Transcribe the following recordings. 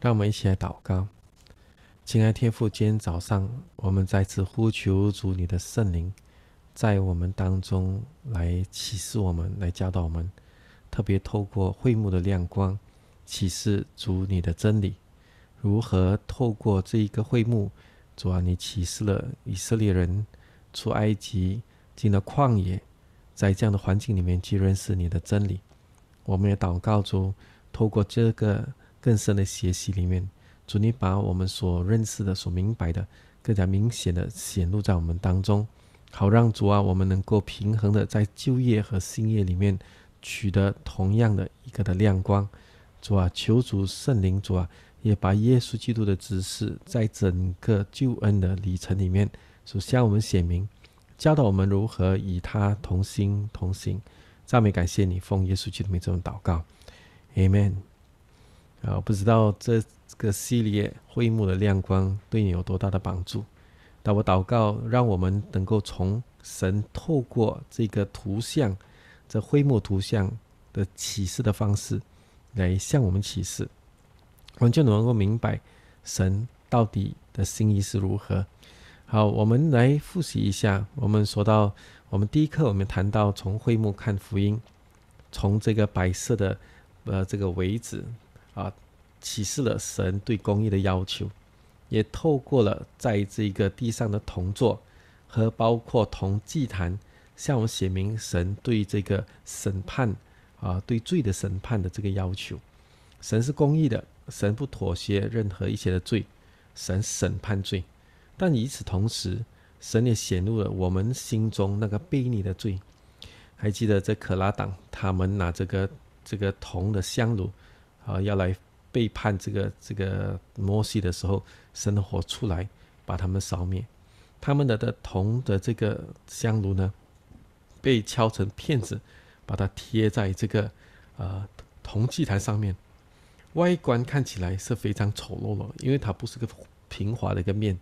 让我们一起来祷告，亲爱天父，今天早上我们再次呼求主你的圣灵，在我们当中来启示我们，来教导我们，特别透过会幕的亮光，启示主你的真理。如何透过这一个会幕，主啊，你启示了以色列人出埃及，进了旷野，在这样的环境里面去认识你的真理。我们也祷告主，透过这个。更深的学习里面，主你把我们所认识的、所明白的，更加明显的显露在我们当中，好让主啊，我们能够平衡的在旧业和新业里面取得同样的一个的亮光。主啊，求主圣灵，主啊，也把耶稣基督的知识在整个救恩的里程里面，首向我们显明，教导我们如何与他同心同行。赞美感谢你，奉耶稣基督的这种祷告，阿 n 啊，不知道这个系列灰幕的亮光对你有多大的帮助？但我祷告，让我们能够从神透过这个图像，这灰幕图像的启示的方式，来向我们启示，我们就能够明白神到底的心意是如何。好，我们来复习一下，我们说到我们第一课，我们谈到从灰幕看福音，从这个白色的呃这个为子。啊，启示了神对公义的要求，也透过了在这个地上的铜座和包括铜祭坛，向我们写明神对这个审判啊，对罪的审判的这个要求。神是公义的，神不妥协任何一些的罪，神审判罪。但与此同时，神也显露了我们心中那个卑劣的罪。还记得这可拉党，他们拿这个这个铜的香炉。啊，要来背叛这个这个摩西的时候，神的火出来把他们烧灭。他们的的铜的这个香炉呢，被敲成片子，把它贴在这个呃铜祭坛上面。外观看起来是非常丑陋了，因为它不是个平滑的一个面。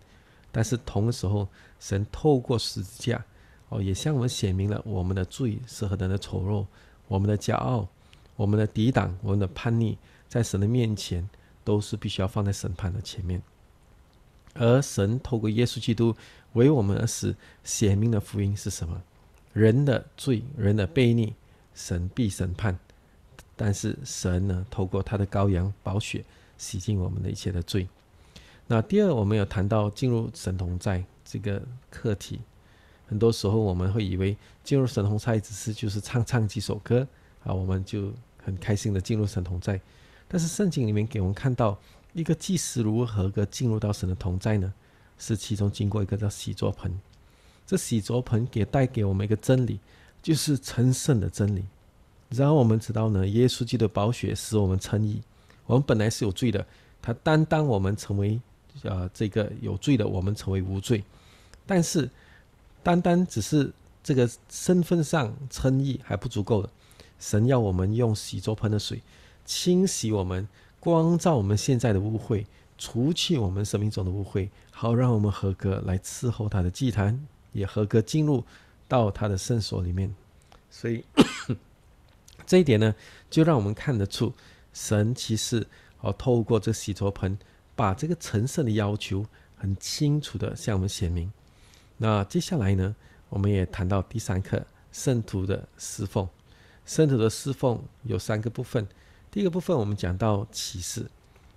但是同的时候，神透过十字架哦，也向我们写明了我们的罪是何等的丑陋，我们的骄傲，我们的抵挡，我们的叛逆。在神的面前，都是必须要放在审判的前面。而神透过耶稣基督为我们而死，显明的福音是什么？人的罪，人的悖逆，神必审判。但是神呢，透过他的羔羊宝血，洗净我们的一切的罪。那第二，我们有谈到进入神同在这个课题。很多时候我们会以为进入神同在只是就是唱唱几首歌啊，我们就很开心的进入神同在。但是圣经里面给我们看到一个祭司如何个进入到神的同在呢？是其中经过一个叫洗濯盆。这洗濯盆给带给我们一个真理，就是称圣的真理。然后我们知道呢，耶稣基督的宝血使我们称义。我们本来是有罪的，他单单我们成为呃这个有罪的，我们成为无罪。但是单单只是这个身份上称义还不足够的，神要我们用洗濯盆的水。清洗我们，光照我们现在的污秽，除去我们生命中的污秽，好让我们合格来伺候他的祭坛，也合格进入到他的圣所里面。所以 这一点呢，就让我们看得出，神其实哦透过这洗濯盆，把这个神圣的要求很清楚的向我们显明。那接下来呢，我们也谈到第三课圣徒的侍奉，圣徒的侍奉有三个部分。第一个部分，我们讲到启示。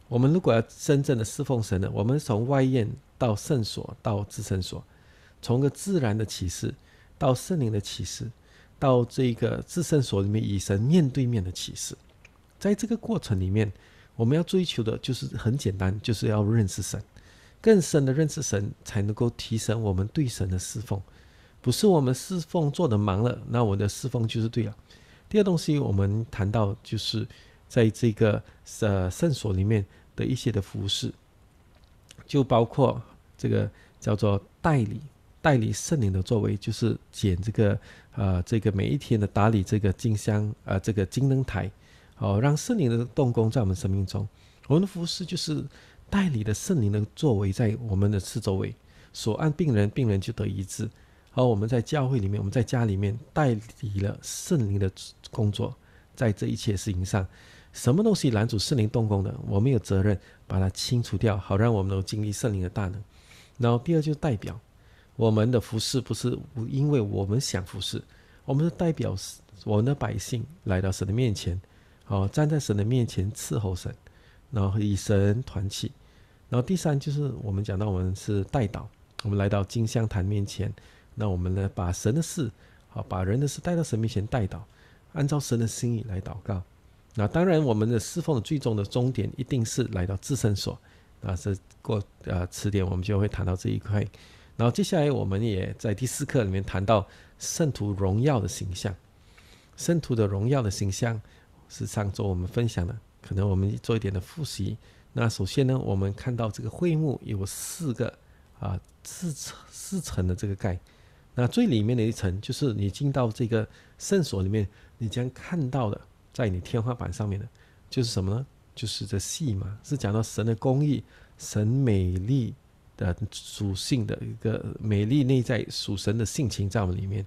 我们如果要真正的侍奉神呢，我们从外院到圣所，到至圣所，从个自然的启示，到圣灵的启示，到这个至圣所里面与神面对面的启示。在这个过程里面，我们要追求的就是很简单，就是要认识神，更深的认识神，才能够提升我们对神的侍奉。不是我们侍奉做的忙了，那我的侍奉就是对了。第二东西，我们谈到就是。在这个呃圣所里面的一些的服饰，就包括这个叫做代理代理圣灵的作为，就是捡这个呃这个每一天的打理这个金香啊这个金灯台，哦让圣灵的动工在我们生命中。我们的服饰就是代理的圣灵的作为在我们的四周围，所按病人，病人就得医治。好，我们在教会里面，我们在家里面代理了圣灵的工作，在这一切事情上。什么东西拦阻圣灵动工的？我们有责任把它清除掉，好让我们能经历圣灵的大能。然后第二就是代表我们的服饰不是因为我们想服饰，我们是代表我们的百姓来到神的面前，哦，站在神的面前伺候神，然后以神团契。然后第三就是我们讲到我们是代祷，我们来到金香坛面前，那我们呢把神的事，好把人的事带到神面前代祷，按照神的心意来祷告。那当然，我们的侍奉最终的终点一定是来到自身所。那这过呃词典我们就会谈到这一块。然后接下来我们也在第四课里面谈到圣徒荣耀的形象。圣徒的荣耀的形象是上周我们分享的，可能我们做一点的复习。那首先呢，我们看到这个会幕有四个啊四层四层的这个盖。那最里面的一层就是你进到这个圣所里面，你将看到的。在你天花板上面的，就是什么呢？就是这戏嘛，是讲到神的公义、神美丽的属性的一个美丽内在属神的性情在我们里面。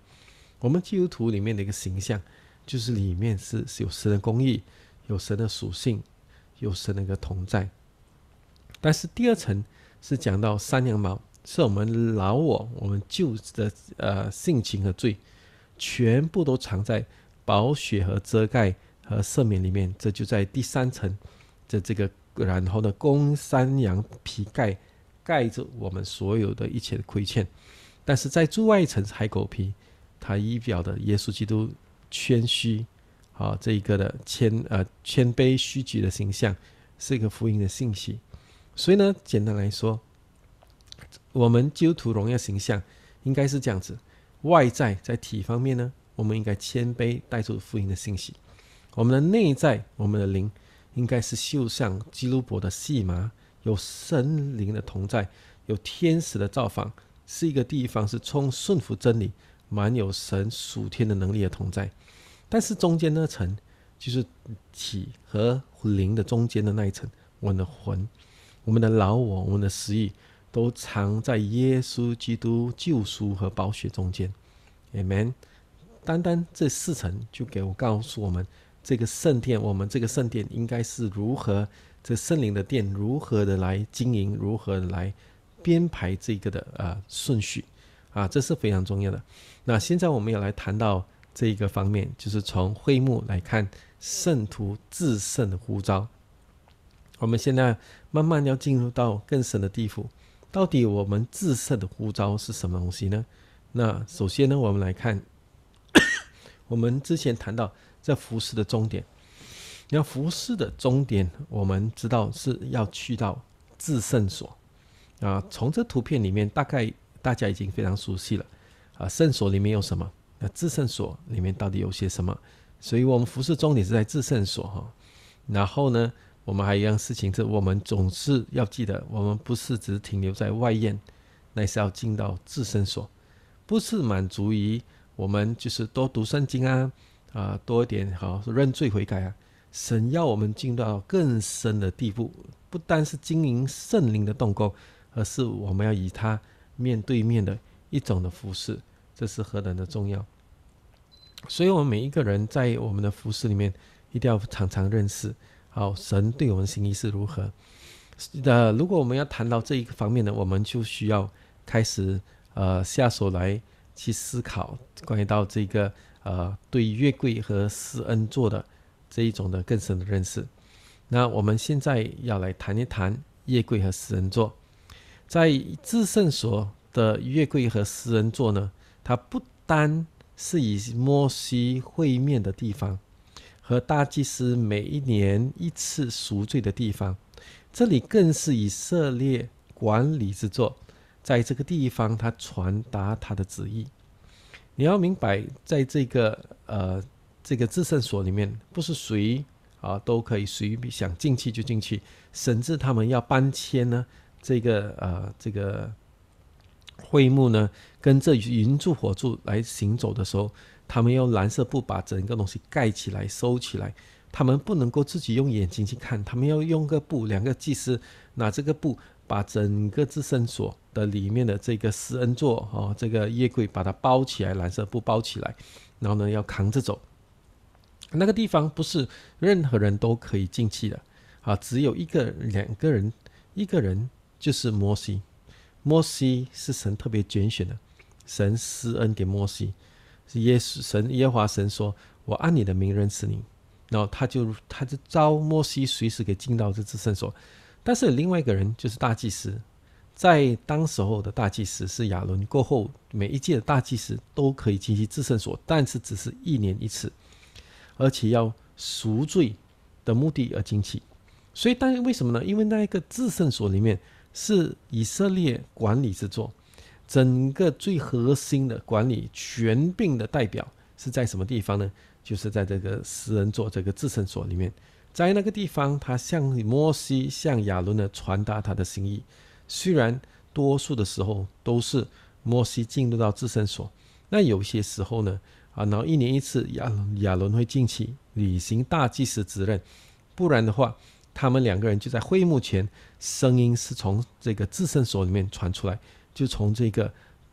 我们基督徒里面的一个形象，就是里面是有神的公义、有神的属性、有神的一个同在。但是第二层是讲到三羊毛，是我们老我、我们旧的呃性情和罪，全部都藏在保血和遮盖。和赦免里面，这就在第三层的这个，然后呢，公山羊皮盖盖着我们所有的一切的亏欠，但是在最外层是海狗皮，它仪表的耶稣基督谦虚，啊，这一个的谦呃谦卑虚举的形象是一个福音的信息。所以呢，简单来说，我们基督徒荣耀形象应该是这样子：外在在体方面呢，我们应该谦卑，带出福音的信息。我们的内在，我们的灵，应该是绣上基督的细麻，有神灵的同在，有天使的造访，是一个地方，是充顺服真理，满有神属天的能力的同在。但是中间那层，就是体和灵的中间的那一层，我们的魂、我们的老我、我们的实欲，都藏在耶稣基督救赎和保血中间。Amen。单单这四层，就给我告诉我们。这个圣殿，我们这个圣殿应该是如何？这圣灵的殿如何的来经营，如何来编排这个的呃顺序啊？这是非常重要的。那现在我们要来谈到这一个方面，就是从会幕来看圣徒自圣的呼召。我们现在慢慢要进入到更深的地步。到底我们自圣的呼召是什么东西呢？那首先呢，我们来看，我们之前谈到。这服侍的终点，你后服侍的终点，我们知道是要去到至圣所啊。从这图片里面，大概大家已经非常熟悉了啊。圣所里面有什么？那至圣所里面到底有些什么？所以，我们服侍终点是在至圣所哈。然后呢，我们还有一样事情是，我们总是要记得，我们不是只停留在外宴，那是要进到至圣所，不是满足于我们就是多读圣经啊。啊，多一点好，认罪悔改啊！神要我们进到更深的地步，不单是经营圣灵的动工，而是我们要以他面对面的一种的服饰，这是何等的重要！所以，我们每一个人在我们的服饰里面，一定要常常认识，好，神对我们心意是如何。呃，如果我们要谈到这一个方面呢，我们就需要开始呃下手来去思考，关于到这个。呃，对月桂和施恩座的这一种的更深的认识。那我们现在要来谈一谈月桂和施恩座。在至圣所的月桂和施恩座呢，它不单是以摩西会面的地方，和大祭司每一年一次赎罪的地方，这里更是以色列管理之作。在这个地方，他传达他的旨意。你要明白，在这个呃这个自圣所里面，不是谁啊都可以随便想进去就进去。甚至他们要搬迁呢，这个呃这个会幕呢，跟这云柱火柱来行走的时候，他们用蓝色布把整个东西盖起来收起来，他们不能够自己用眼睛去看，他们要用个布，两个祭司拿这个布。把整个至圣所的里面的这个施恩座啊，这个衣柜，把它包起来，蓝色布包起来，然后呢，要扛着走。那个地方不是任何人都可以进去的啊，只有一个两个人，一个人就是摩西。摩西是神特别拣选的，神施恩给摩西。耶神耶华神说：“我按你的名认识你。”然后他就他就招摩西随时给进到这至圣所。但是另外一个人就是大祭司，在当时候的大祭司是亚伦过后，每一届的大祭司都可以进行自圣所，但是只是一年一次，而且要赎罪的目的而进去。所以，但是为什么呢？因为那一个自圣所里面是以色列管理之作，整个最核心的管理权柄的代表是在什么地方呢？就是在这个十人座这个自圣所里面。在那个地方，他向摩西、向亚伦呢传达他的心意。虽然多数的时候都是摩西进入到至圣所，那有些时候呢，啊，然后一年一次，亚亚伦会进去履行大祭司职任。不然的话，他们两个人就在会幕前，声音是从这个至圣所里面传出来，就从这个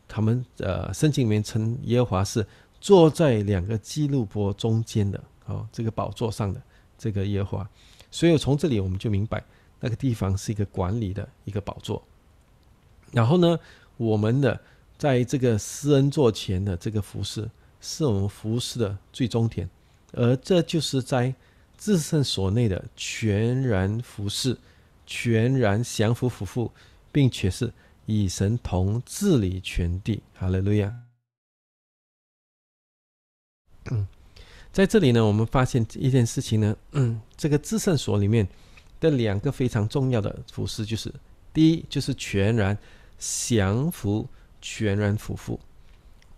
他们呃圣经里面称耶和华是坐在两个基路伯中间的，哦，这个宝座上的。这个业化，所以从这里我们就明白，那个地方是一个管理的一个宝座。然后呢，我们的在这个施恩座前的这个服饰，是我们服饰的最终点。而这就是在至圣所内的全然服饰，全然降服服复，并且是以神同治理全地。哈利路亚。在这里呢，我们发现一件事情呢，嗯，这个至圣所里面的两个非常重要的服饰，就是第一，就是全然降服、全然俯服。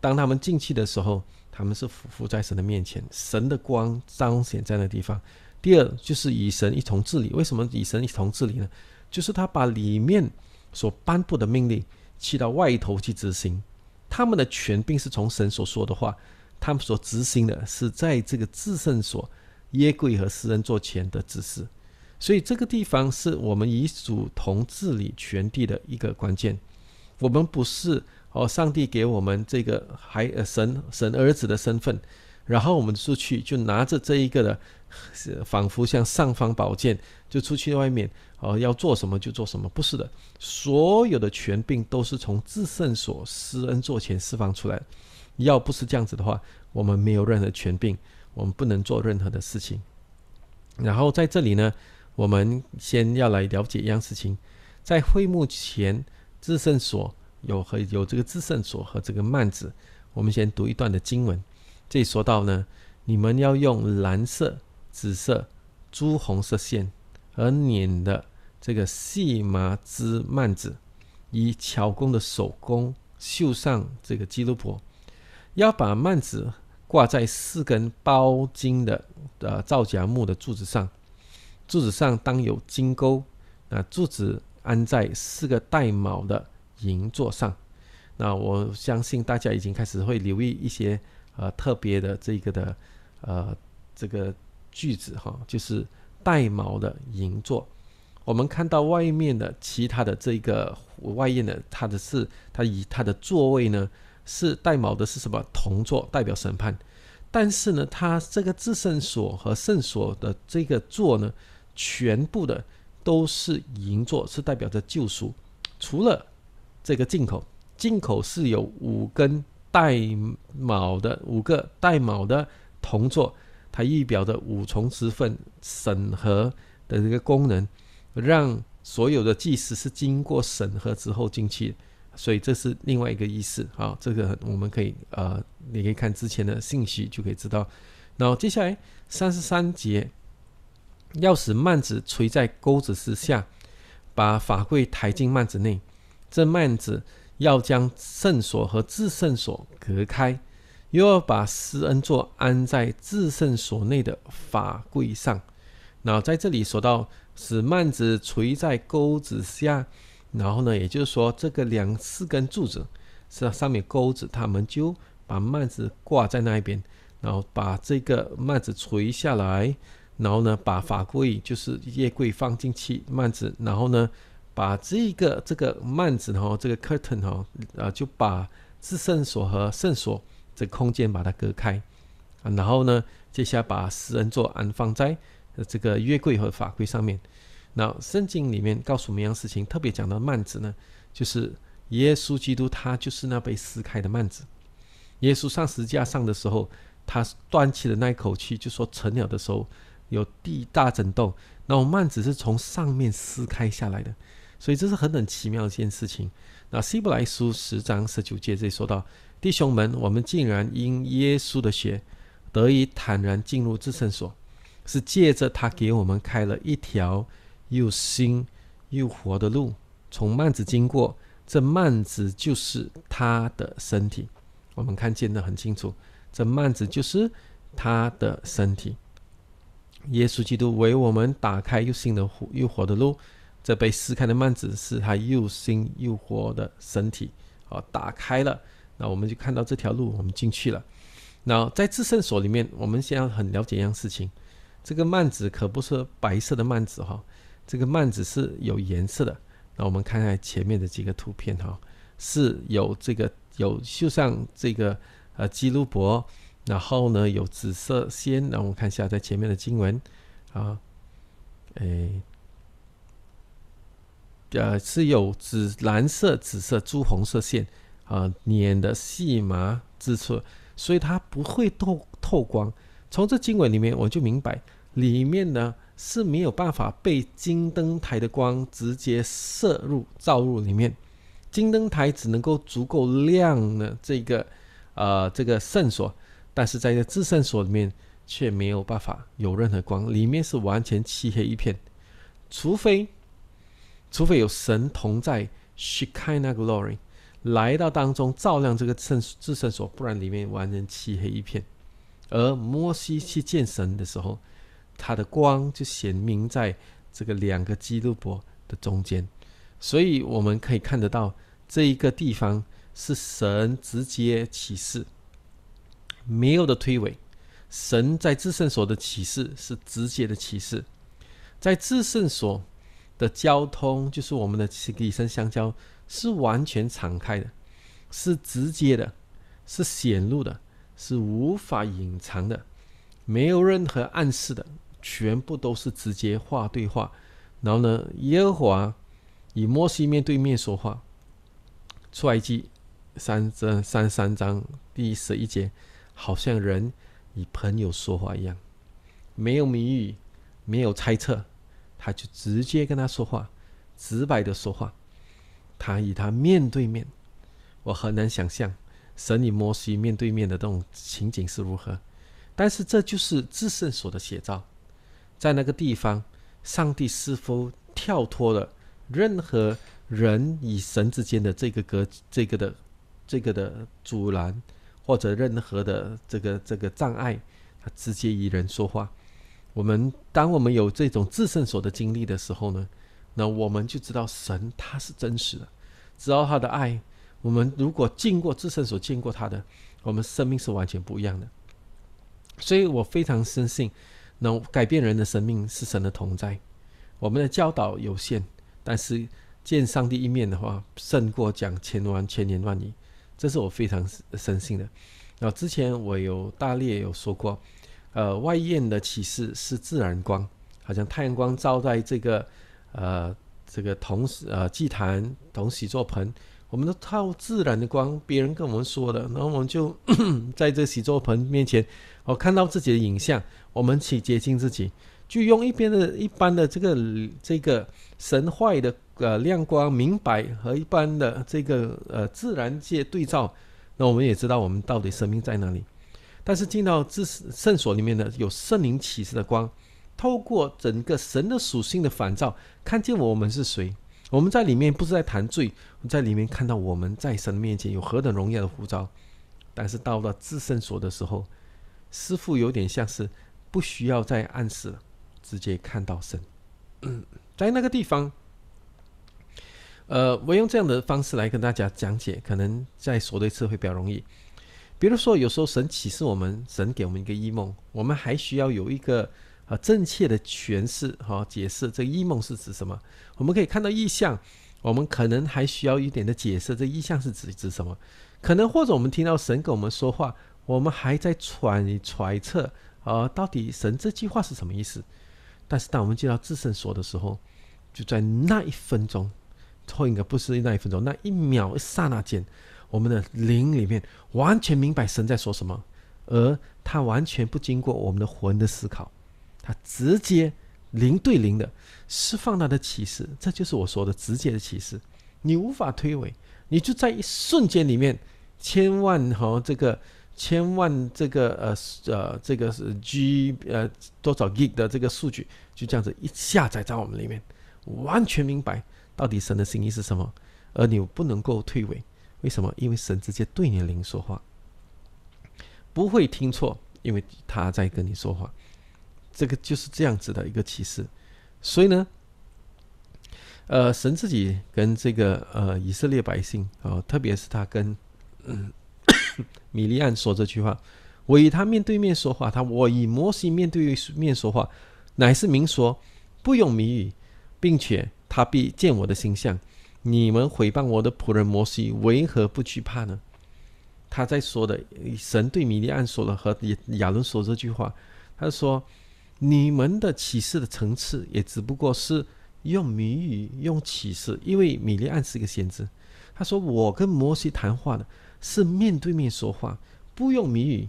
当他们进去的时候，他们是俯伏在神的面前，神的光彰显在那地方。第二，就是与神一同治理。为什么与神一同治理呢？就是他把里面所颁布的命令，去到外头去执行。他们的权柄是从神所说的话。他们所执行的是在这个至圣所、耶柜和施恩座前的指示，所以这个地方是我们与主同治理全地的一个关键。我们不是哦，上帝给我们这个孩神神儿子的身份，然后我们出去就拿着这一个的，是仿佛像尚方宝剑，就出去外面哦，要做什么就做什么。不是的，所有的权柄都是从至圣所施恩座前释放出来。要不是这样子的话，我们没有任何权柄，我们不能做任何的事情。然后在这里呢，我们先要来了解一样事情。在会幕前，至圣所有和有这个至圣所和这个幔子，我们先读一段的经文。这里说到呢，你们要用蓝色、紫色、朱红色线，而捻的这个细麻织幔子，以巧工的手工绣上这个基督婆。要把幔子挂在四根包金的呃皂荚木的柱子上，柱子上当有金钩，那柱子安在四个带毛的银座上。那我相信大家已经开始会留意一些呃特别的这个的呃这个句子哈，就是带毛的银座。我们看到外面的其他的这个外边的它的是它以它的座位呢。是带卯的，是什么铜座代表审判，但是呢，它这个自圣所和圣所的这个座呢，全部的都是银座，是代表着救赎。除了这个进口，进口是有五根带卯的五个带卯的铜座，它预表的五重之分审核的这个功能，让所有的祭司是经过审核之后进去。所以这是另外一个意思啊，这个我们可以呃，你可以看之前的信息就可以知道。然后接下来三十三节，要使幔子垂在钩子之下，把法柜抬进幔子内。这幔子要将圣所和至圣所隔开，又要把施恩座安在至圣所内的法柜上。然后在这里说到，使幔子垂在钩子下。然后呢，也就是说，这个两四根柱子是上面钩子，他们就把幔子挂在那一边，然后把这个幔子垂下来，然后呢，把法柜就是月柜放进去幔子，然后呢，把这个这个幔子哈，这个 curtain 哈，啊，就把制圣所和圣所这空间把它隔开，啊，然后呢，接下来把死人座安放在这个月柜和法柜上面。那圣经里面告诉我们一样事情，特别讲到幔子呢，就是耶稣基督他就是那被撕开的幔子。耶稣上十字架上的时候，他断气的那一口气就说成了的时候有地大震动，那我幔子是从上面撕开下来的，所以这是很很奇妙一件事情。那希伯来书十章十九节这里说到，弟兄们，我们竟然因耶稣的血得以坦然进入至圣所，是借着他给我们开了一条。又新又活的路，从幔子经过。这幔子就是他的身体，我们看见的很清楚。这幔子就是他的身体。耶稣基督为我们打开又新的、又活的路。这被撕开的幔子是他又新又活的身体。好，打开了，那我们就看到这条路，我们进去了。那在至圣所里面，我们先要很了解一样事情：这个幔子可不是白色的幔子哈。这个幔子是有颜色的，那我们看看前面的几个图片哈，是有这个有就像这个呃基路博，然后呢有紫色仙。那我们看一下在前面的经文啊，诶，呃是有紫蓝色、紫色、朱红色线啊，捻的细麻织出，所以它不会透透光。从这经文里面我就明白，里面呢。是没有办法被金灯台的光直接射入、照入里面。金灯台只能够足够亮呢，这个，呃，这个圣所，但是在这至圣所里面却没有办法有任何光，里面是完全漆黑一片。除非，除非有神同在，She k a n a glory，来到当中照亮这个圣至圣所，不然里面完全漆黑一片。而摩西去见神的时候。它的光就显明在这个两个基录波的中间，所以我们可以看得到这一个地方是神直接启示，没有的推诿。神在至圣所的启示是直接的启示，在至圣所的交通就是我们的底生相交是完全敞开的，是直接的，是显露的，是无法隐藏的，没有任何暗示的。全部都是直接话对话，然后呢，耶和华以摩西面对面说话。出埃及三这三三章第十一节，好像人与朋友说话一样，没有谜语，没有猜测，他就直接跟他说话，直白的说话。他与他面对面，我很难想象神与摩西面对面的这种情景是如何。但是这就是至圣所的写照。在那个地方，上帝似乎跳脱了任何人与神之间的这个隔、这个的、这个的阻拦，或者任何的这个、这个障碍，他直接与人说话。我们当我们有这种自圣所的经历的时候呢，那我们就知道神他是真实的，知道他的爱。我们如果见过自圣所见过他的，我们生命是完全不一样的。所以我非常深信。能改变人的生命是神的同在。我们的教导有限，但是见上帝一面的话，胜过讲千万千言万语。这是我非常深信的。那之前我有大也有说过，呃，外宴的启示是自然光，好像太阳光照在这个呃这个同呃祭坛同洗座盆，我们都靠自然的光，别人跟我们说的，然后我们就 在这洗座盆面前。我看到自己的影像，我们去接近自己，就用一边的一般的这个这个神坏的呃亮光明白和一般的这个呃自然界对照，那我们也知道我们到底生命在哪里。但是进到自圣所里面的有圣灵启示的光，透过整个神的属性的反照，看见我们是谁。我们在里面不是在谈罪，在里面看到我们在神面前有何等荣耀的护照。但是到了自圣所的时候。师傅有点像是不需要再暗示，直接看到神，在那个地方。呃，我用这样的方式来跟大家讲解，可能在说对次会比较容易。比如说，有时候神启示我们，神给我们一个异梦，我们还需要有一个啊正确的诠释哈解释。这个异梦是指什么？我们可以看到意象，我们可能还需要一点的解释。这意象是指指什么？可能或者我们听到神跟我们说话。我们还在揣揣测，呃，到底神这句话是什么意思？但是当我们进到自身所的时候，就在那一分钟，或应该不是那一分钟，那一秒一刹那间，我们的灵里面完全明白神在说什么，而他完全不经过我们的魂的思考，他直接零对零的释放他的启示，这就是我说的直接的启示。你无法推诿，你就在一瞬间里面，千万和这个。千万这个呃呃这个是 G 呃多少 G 的这个数据就这样子一下载在我们里面，完全明白到底神的心意是什么，而你不能够推诿，为什么？因为神直接对你的灵说话，不会听错，因为他在跟你说话，这个就是这样子的一个启示。所以呢，呃，神自己跟这个呃以色列百姓啊，特别是他跟嗯。米利安说这句话：“我与他面对面说话，他我与摩西面对面说话，乃是明说，不用谜语，并且他必见我的形象。你们毁谤我的仆人摩西，为何不惧怕呢？”他在说的神对米利安说了和亚伦说这句话，他说：“你们的启示的层次也只不过是用谜语用启示，因为米利安是个先知。”他说：“我跟摩西谈话的。”是面对面说话，不用谜语，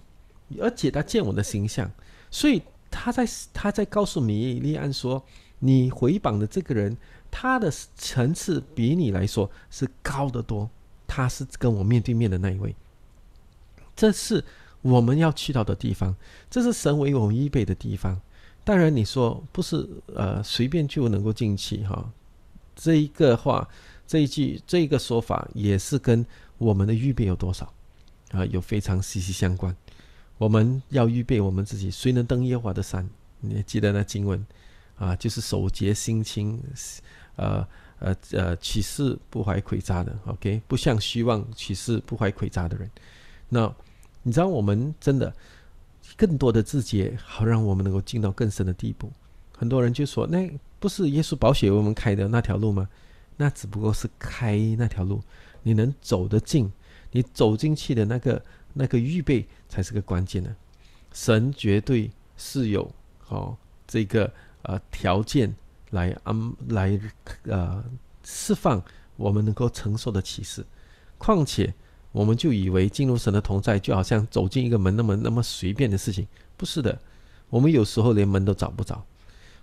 而且他见我的形象，所以他在他在告诉米利安说：“你回访的这个人，他的层次比你来说是高得多。他是跟我面对面的那一位，这是我们要去到的地方，这是神为我们预备的地方。当然，你说不是呃随便就能够进去哈，这一个话，这一句，这一个说法也是跟。”我们的预备有多少啊？有非常息息相关。我们要预备我们自己，谁能登耶华的山？你记得那经文啊，就是守节心清，呃呃呃，取事不怀愧诈的。OK，不向虚妄取事不怀愧诈的人。那你知道我们真的更多的自己，好让我们能够进到更深的地步。很多人就说，那不是耶稣保为我们开的那条路吗？那只不过是开那条路。你能走得近，你走进去的那个那个预备才是个关键的。神绝对是有哦这个呃条件来安来呃释放我们能够承受的启示。况且我们就以为进入神的同在，就好像走进一个门那么那么随便的事情，不是的。我们有时候连门都找不着，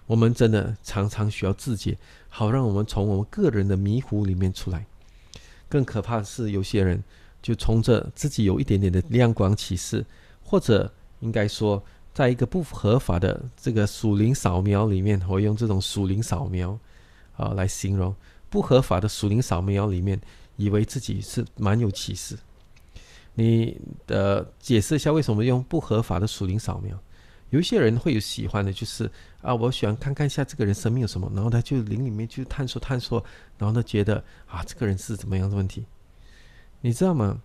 我们真的常常需要自解，好让我们从我们个人的迷糊里面出来。更可怕的是有些人就冲着自己有一点点的亮光起势，或者应该说，在一个不合法的这个鼠灵扫描里面，我用这种鼠灵扫描啊来形容不合法的鼠灵扫描里面，以为自己是蛮有歧视，你的解释一下为什么用不合法的鼠灵扫描？有一些人会有喜欢的，就是。啊，我喜欢看看一下这个人生命有什么，然后他就林里面去探索探索，然后他觉得啊，这个人是怎么样的问题？你知道吗？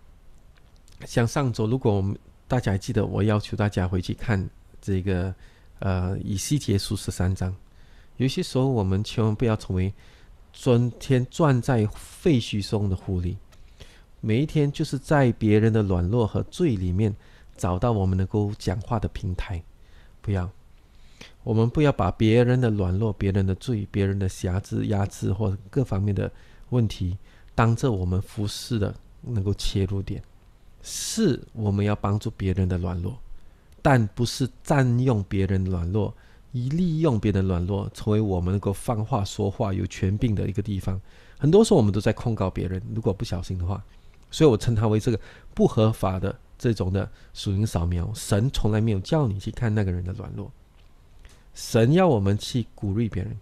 像上周，如果我们大家还记得，我要求大家回去看这个呃《以西结书》十三章。有些时候，我们千万不要成为整天钻在废墟中的狐狸，每一天就是在别人的软弱和罪里面找到我们能够讲话的平台，不要。我们不要把别人的软弱、别人的罪、别人的瑕疵、压制或者各方面的问题，当做我们服侍的能够切入点。是我们要帮助别人的软弱，但不是占用别人软弱，以利用别人软弱，成为我们能够放话说话、有权柄的一个地方。很多时候我们都在控告别人，如果不小心的话，所以我称它为这个不合法的这种的属灵扫描。神从来没有叫你去看那个人的软弱。神要我们去鼓励别人，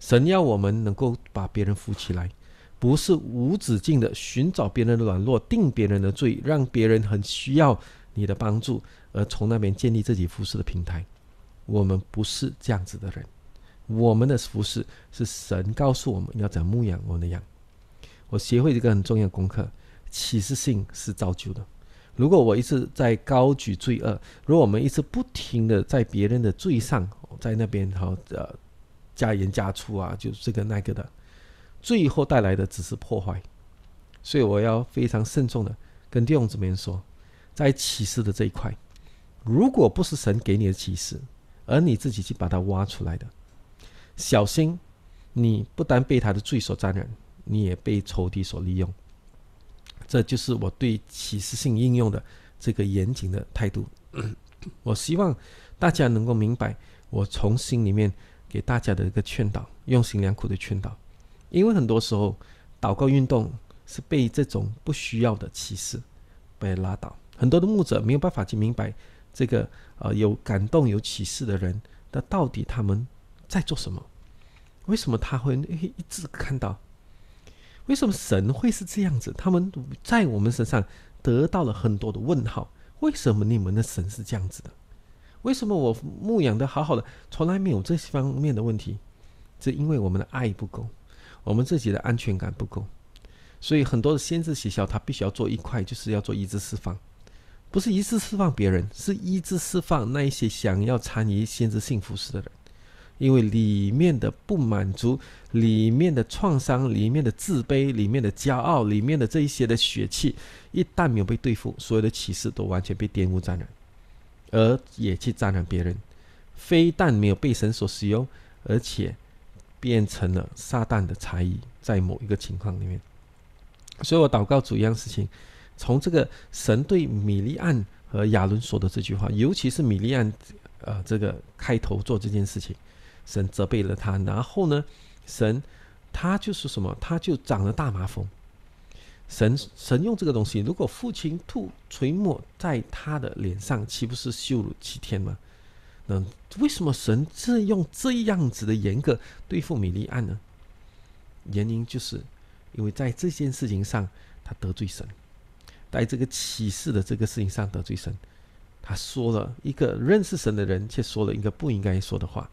神要我们能够把别人扶起来，不是无止境的寻找别人的软弱、定别人的罪，让别人很需要你的帮助而从那边建立自己服侍的平台。我们不是这样子的人，我们的服侍是神告诉我们要怎么牧养我们的羊。我学会一个很重要的功课：启示性是造就的。如果我一直在高举罪恶，如果我们一直不停的在别人的罪上，在那边，然后呃，加盐加醋啊，就这个那个的，最后带来的只是破坏。所以我要非常慎重的跟弟兄姊妹说，在启示的这一块，如果不是神给你的启示，而你自己去把它挖出来的，小心你不单被他的罪所沾染，你也被仇敌所利用。这就是我对启示性应用的这个严谨的态度。我希望大家能够明白。我从心里面给大家的一个劝导，用心良苦的劝导，因为很多时候祷告运动是被这种不需要的启示被拉倒，很多的牧者没有办法去明白这个呃有感动有启示的人，那到底他们在做什么？为什么他会一直看到？为什么神会是这样子？他们在我们身上得到了很多的问号，为什么你们的神是这样子的？为什么我牧养的好好的，从来没有这方面的问题？只因为我们的爱不够，我们自己的安全感不够。所以很多的先知学校，他必须要做一块，就是要做一治释放。不是一治释放别人，是一治释放那一些想要参与先知幸福事的人。因为里面的不满足、里面的创伤、里面的自卑、里面的骄傲、里面的这一些的血气，一旦没有被对付，所有的启示都完全被玷污在那。而也去沾染别人，非但没有被神所使用，而且变成了撒旦的才艺，在某一个情况里面。所以我祷告主一样事情，从这个神对米利安和亚伦说的这句话，尤其是米利安，呃，这个开头做这件事情，神责备了他，然后呢，神他就是什么，他就长了大麻风。神神用这个东西，如果父亲吐唾沫在他的脸上，岂不是羞辱七天吗？那为什么神这用这样子的严格对付米利安呢？原因就是因为在这件事情上，他得罪神，在这个启示的这个事情上得罪神。他说了一个认识神的人，却说了一个不应该说的话。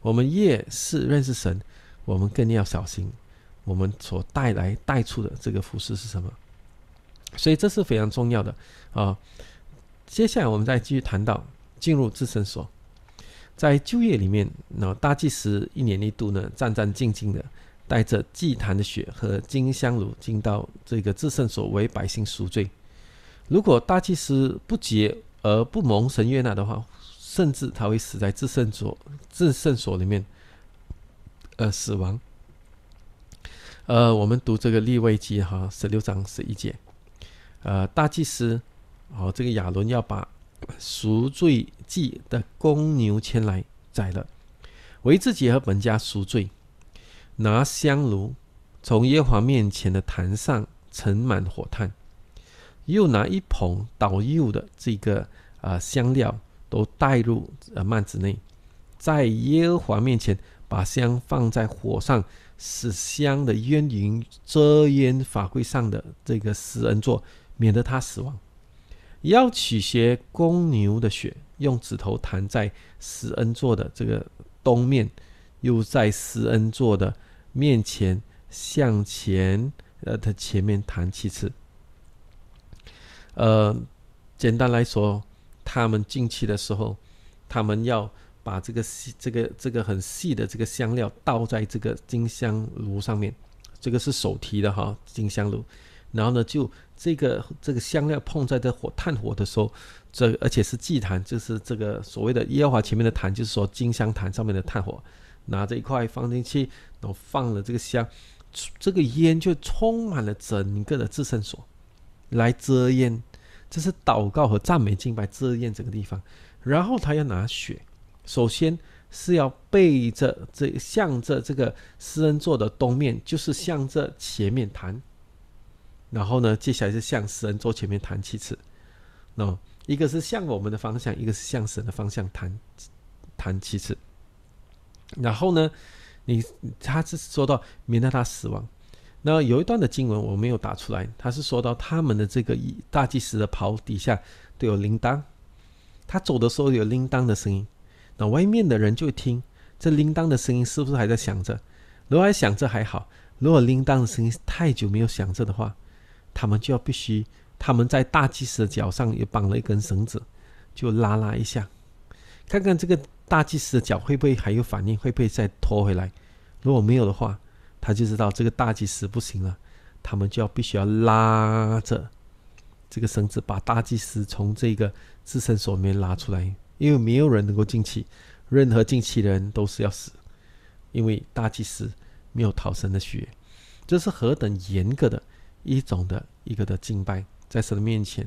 我们越是认识神，我们更要小心。我们所带来带出的这个服饰是什么？所以这是非常重要的啊！接下来我们再继续谈到进入自圣所，在旧业里面，那大祭司一年一度呢，战战兢兢的带着祭坛的血和金香炉进到这个自圣所为百姓赎罪。如果大祭司不洁而不蒙神悦纳的话，甚至他会死在自圣所自圣所里面，呃，死亡。呃，我们读这个利未记哈十六章十一节，呃，大祭司，哦，这个亚伦要把赎罪祭的公牛牵来宰了，为自己和本家赎罪，拿香炉，从耶和华面前的坛上盛满火炭，又拿一捧捣釉的这个呃香料，都带入呃幔子内，在耶和华面前把香放在火上。使香的烟云遮烟法规上的这个施恩座，免得他死亡。要取些公牛的血，用指头弹在施恩座的这个东面，又在施恩座的面前向前，呃，他前面弹七次。呃，简单来说，他们进去的时候，他们要。把这个细、这个、这个很细的这个香料倒在这个金香炉上面，这个是手提的哈金香炉。然后呢，就这个这个香料碰在这火炭火的时候，这而且是祭坛，就是这个所谓的耶和华前面的坛，就是说金香坛上面的炭火，拿着一块放进去，然后放了这个香，这个烟就充满了整个的制圣所，来遮烟，这是祷告和赞美、敬拜、遮烟整个地方。然后他要拿血。首先是要背着这，向着这个施恩座的东面，就是向着前面弹。然后呢，接下来是向施恩座前面弹七次。那一个是向我们的方向，一个是向神的方向弹，弹七次。然后呢，你他是说到免得他死亡。那有一段的经文我没有打出来，他是说到他们的这个以大祭司的袍底下都有铃铛，他走的时候有铃铛的声音。那外面的人就听这铃铛的声音，是不是还在响着？如果还响着还好；如果铃铛的声音太久没有响着的话，他们就要必须他们在大祭司的脚上也绑了一根绳子，就拉拉一下，看看这个大祭司的脚会不会还有反应，会不会再拖回来。如果没有的话，他就知道这个大祭司不行了，他们就要必须要拉着这个绳子，把大祭司从这个自身所里面拉出来。因为没有人能够进气，任何进气的人都是要死，因为大祭司没有逃生的血，这是何等严格的一种的一个的敬拜在神的面前。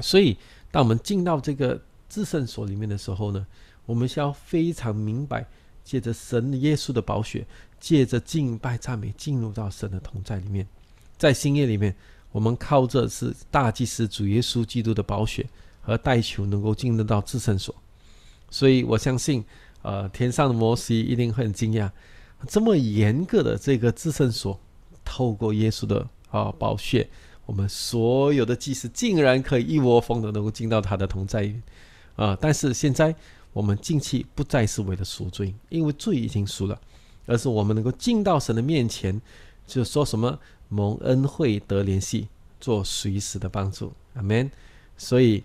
所以，当我们进到这个至圣所里面的时候呢，我们需要非常明白，借着神耶稣的宝血，借着敬拜赞美，进入到神的同在里面，在新约里面，我们靠的是大祭司主耶稣基督的宝血。而带球能够进得到至圣所，所以我相信，呃，天上的摩西一定会很惊讶，这么严格的这个至圣所，透过耶稣的啊宝血，我们所有的祭司竟然可以一窝蜂的能够进到他的同在，啊！但是现在我们进去不再是为了赎罪，因为罪已经赎了，而是我们能够进到神的面前，就说什么蒙恩惠得联系，做随时的帮助阿 m n 所以。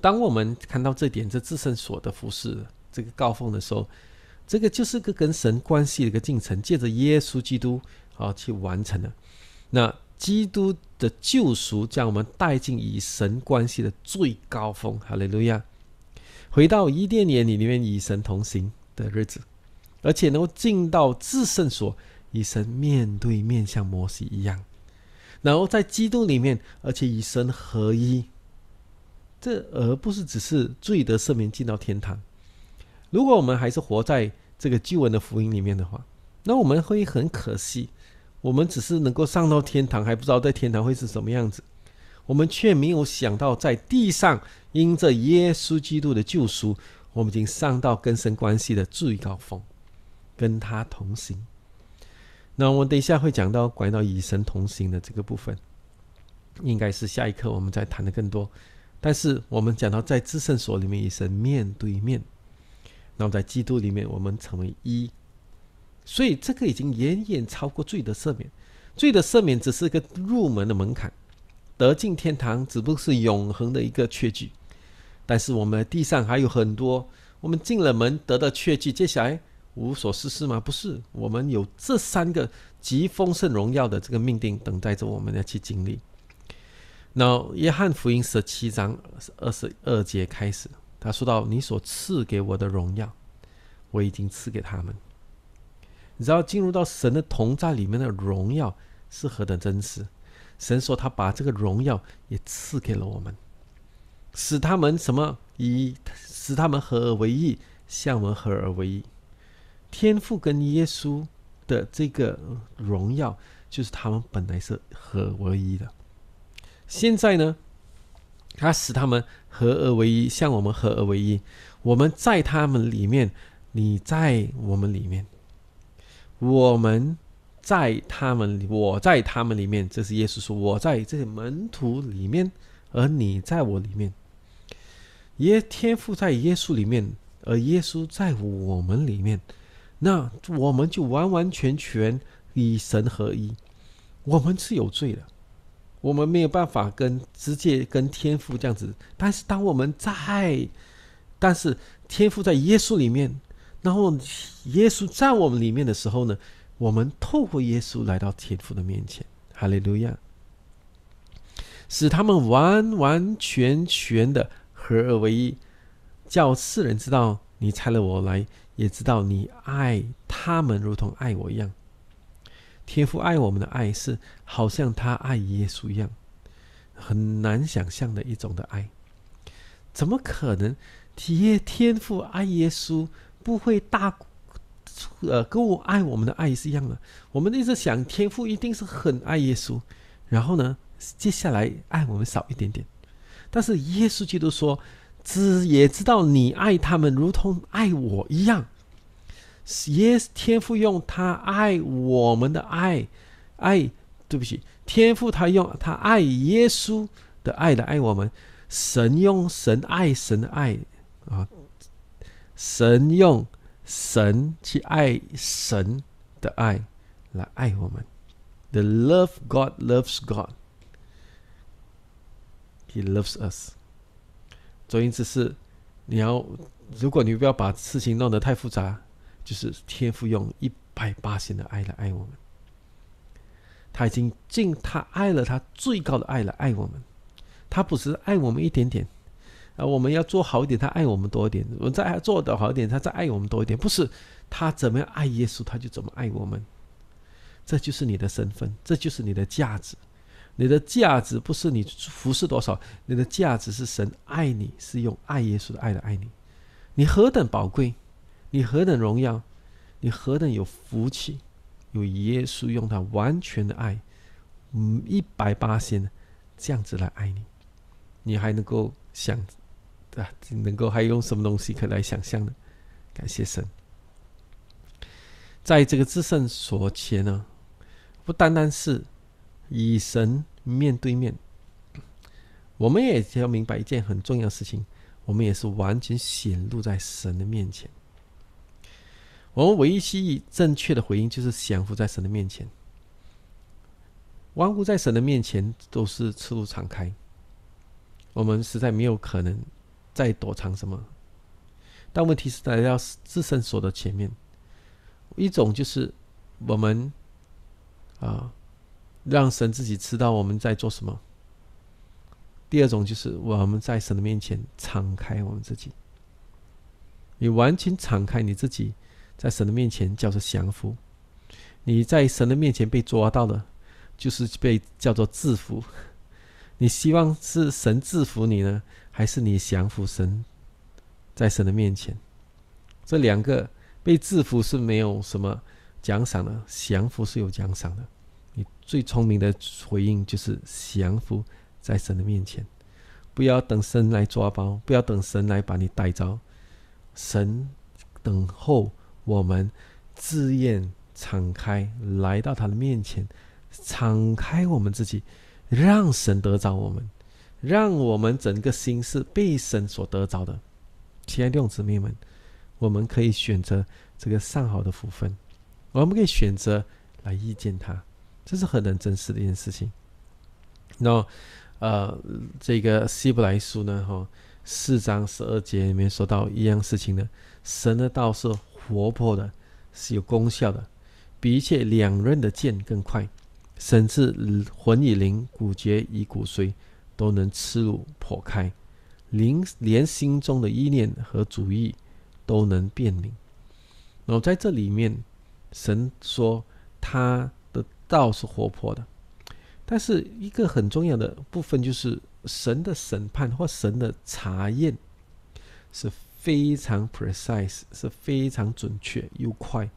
当我们看到这点，这至圣所的服饰这个高峰的时候，这个就是个跟神关系的一个进程，借着耶稣基督啊去完成的。那基督的救赎将我们带进与神关系的最高峰，哈利路亚！回到伊甸园里里面与神同行的日子，而且能够进到至圣所，与神面对面，像摩西一样，然后在基督里面，而且与神合一。这而不是只是罪得赦免进到天堂。如果我们还是活在这个旧闻的福音里面的话，那我们会很可惜。我们只是能够上到天堂，还不知道在天堂会是什么样子。我们却没有想到，在地上因着耶稣基督的救赎，我们已经上到根神关系的最高峰，跟他同行。那我等一下会讲到关于到与神同行的这个部分，应该是下一课我们再谈的更多。但是我们讲到在至圣所里面也是面对面，那么在基督里面我们成为一，所以这个已经远远超过罪的赦免，罪的赦免只是个入门的门槛，得进天堂只不过是永恒的一个缺据。但是我们地上还有很多，我们进了门得到缺据，接下来无所事事吗？不是，我们有这三个极丰盛荣耀的这个命定等待着我们要去经历。那约翰福音十七章二十二节开始，他说到：“你所赐给我的荣耀，我已经赐给他们。然后进入到神的同在里面的荣耀是何等真实。”神说：“他把这个荣耀也赐给了我们，使他们什么以使他们合而为一，像我们合而为一。天父跟耶稣的这个荣耀，就是他们本来是合而为一的。”现在呢，他使他们合而为一，像我们合而为一。我们在他们里面，你在我们里面，我们在他们，我在他们里面。这是耶稣说：“我在这些门徒里面，而你在我里面。”耶天赋在耶稣里面，而耶稣在我们里面，那我们就完完全全与神合一。我们是有罪的。我们没有办法跟直接跟天赋这样子，但是当我们在，但是天赋在耶稣里面，然后耶稣在我们里面的时候呢，我们透过耶稣来到天父的面前，哈利路亚，使他们完完全全的合而为一，叫世人知道你差了我来，也知道你爱他们如同爱我一样。天父爱我们的爱是，好像他爱耶稣一样，很难想象的一种的爱。怎么可能体验天父爱耶稣不会大？呃，跟我爱我们的爱是一样的。我们一直想天父一定是很爱耶稣，然后呢，接下来爱我们少一点点。但是耶稣基督说，知也知道你爱他们如同爱我一样。耶，天父用他爱我们的爱，爱，对不起，天赋他用他爱耶稣的爱来爱我们。神用神爱神的爱啊，神用神去爱神的爱来爱我们。The love God loves God, He loves us。所以意是，你要如果你不要把事情弄得太复杂。就是天父用一百八十的爱来爱我们，他已经尽他爱了他最高的爱来爱我们，他不是爱我们一点点，啊，我们要做好一点，他爱我们多一点；我们再做的好一点，他再爱我们多一点。不是他怎么样爱耶稣，他就怎么爱我们。这就是你的身份，这就是你的价值。你的价值不是你服侍多少，你的价值是神爱你，是用爱耶稣的爱来爱你。你何等宝贵！你何等荣耀，你何等有福气，有耶稣用他完全的爱，嗯，一百八千这样子来爱你，你还能够想，啊，能够还用什么东西可来想象呢？感谢神，在这个至圣所前呢，不单单是以神面对面，我们也要明白一件很重要的事情，我们也是完全显露在神的面前。我们唯一希翼正确的回应就是降服在神的面前。降服在神的面前都是赤路敞开。我们实在没有可能再躲藏什么。但问题是来到自圣所的前面，一种就是我们啊，让神自己知道我们在做什么。第二种就是我们在神的面前敞开我们自己。你完全敞开你自己。在神的面前叫做降服，你在神的面前被抓到的，就是被叫做制服。你希望是神制服你呢，还是你降服神？在神的面前，这两个被制服是没有什么奖赏的，降服是有奖赏的。你最聪明的回应就是降服在神的面前，不要等神来抓包，不要等神来把你带着。神等候。我们自愿敞开来到他的面前，敞开我们自己，让神得着我们，让我们整个心是被神所得着的。亲爱的弟兄姊妹们，我们可以选择这个上好的福分，我们可以选择来遇见他，这是何等真实的一件事情。那呃，这个希伯来书呢，哈，四章十二节里面说到一样事情呢，神的道说。活泼的是有功效的，比一切两刃的剑更快，甚至魂与灵、骨节与骨髓都能刺入破开，灵连心中的意念和主意都能辨明。然后在这里面，神说他的道是活泼的，但是一个很重要的部分就是神的审判或神的查验是。非常 precise 是非常准确又快。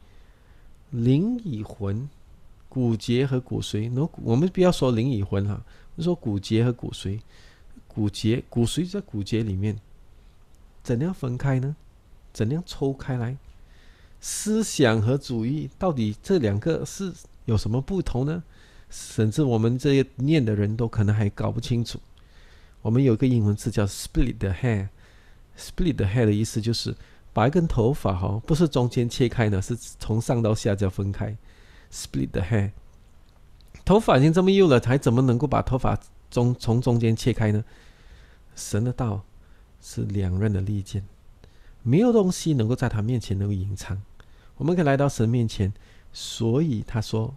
灵与魂、骨节和骨髓。那我们不要说灵与魂哈，就说骨节和骨髓。骨节、骨髓在骨节里面，怎样分开呢？怎样抽开来？思想和主义到底这两个是有什么不同呢？甚至我们这些念的人都可能还搞不清楚。我们有一个英文字叫 split the hair。Split the hair 的意思就是把一根头发哈，不是中间切开呢，是从上到下要分开。Split the hair，头发已经这么幼了，还怎么能够把头发中从中间切开呢？神的道是两刃的利剑，没有东西能够在他面前能够隐藏。我们可以来到神面前，所以他说，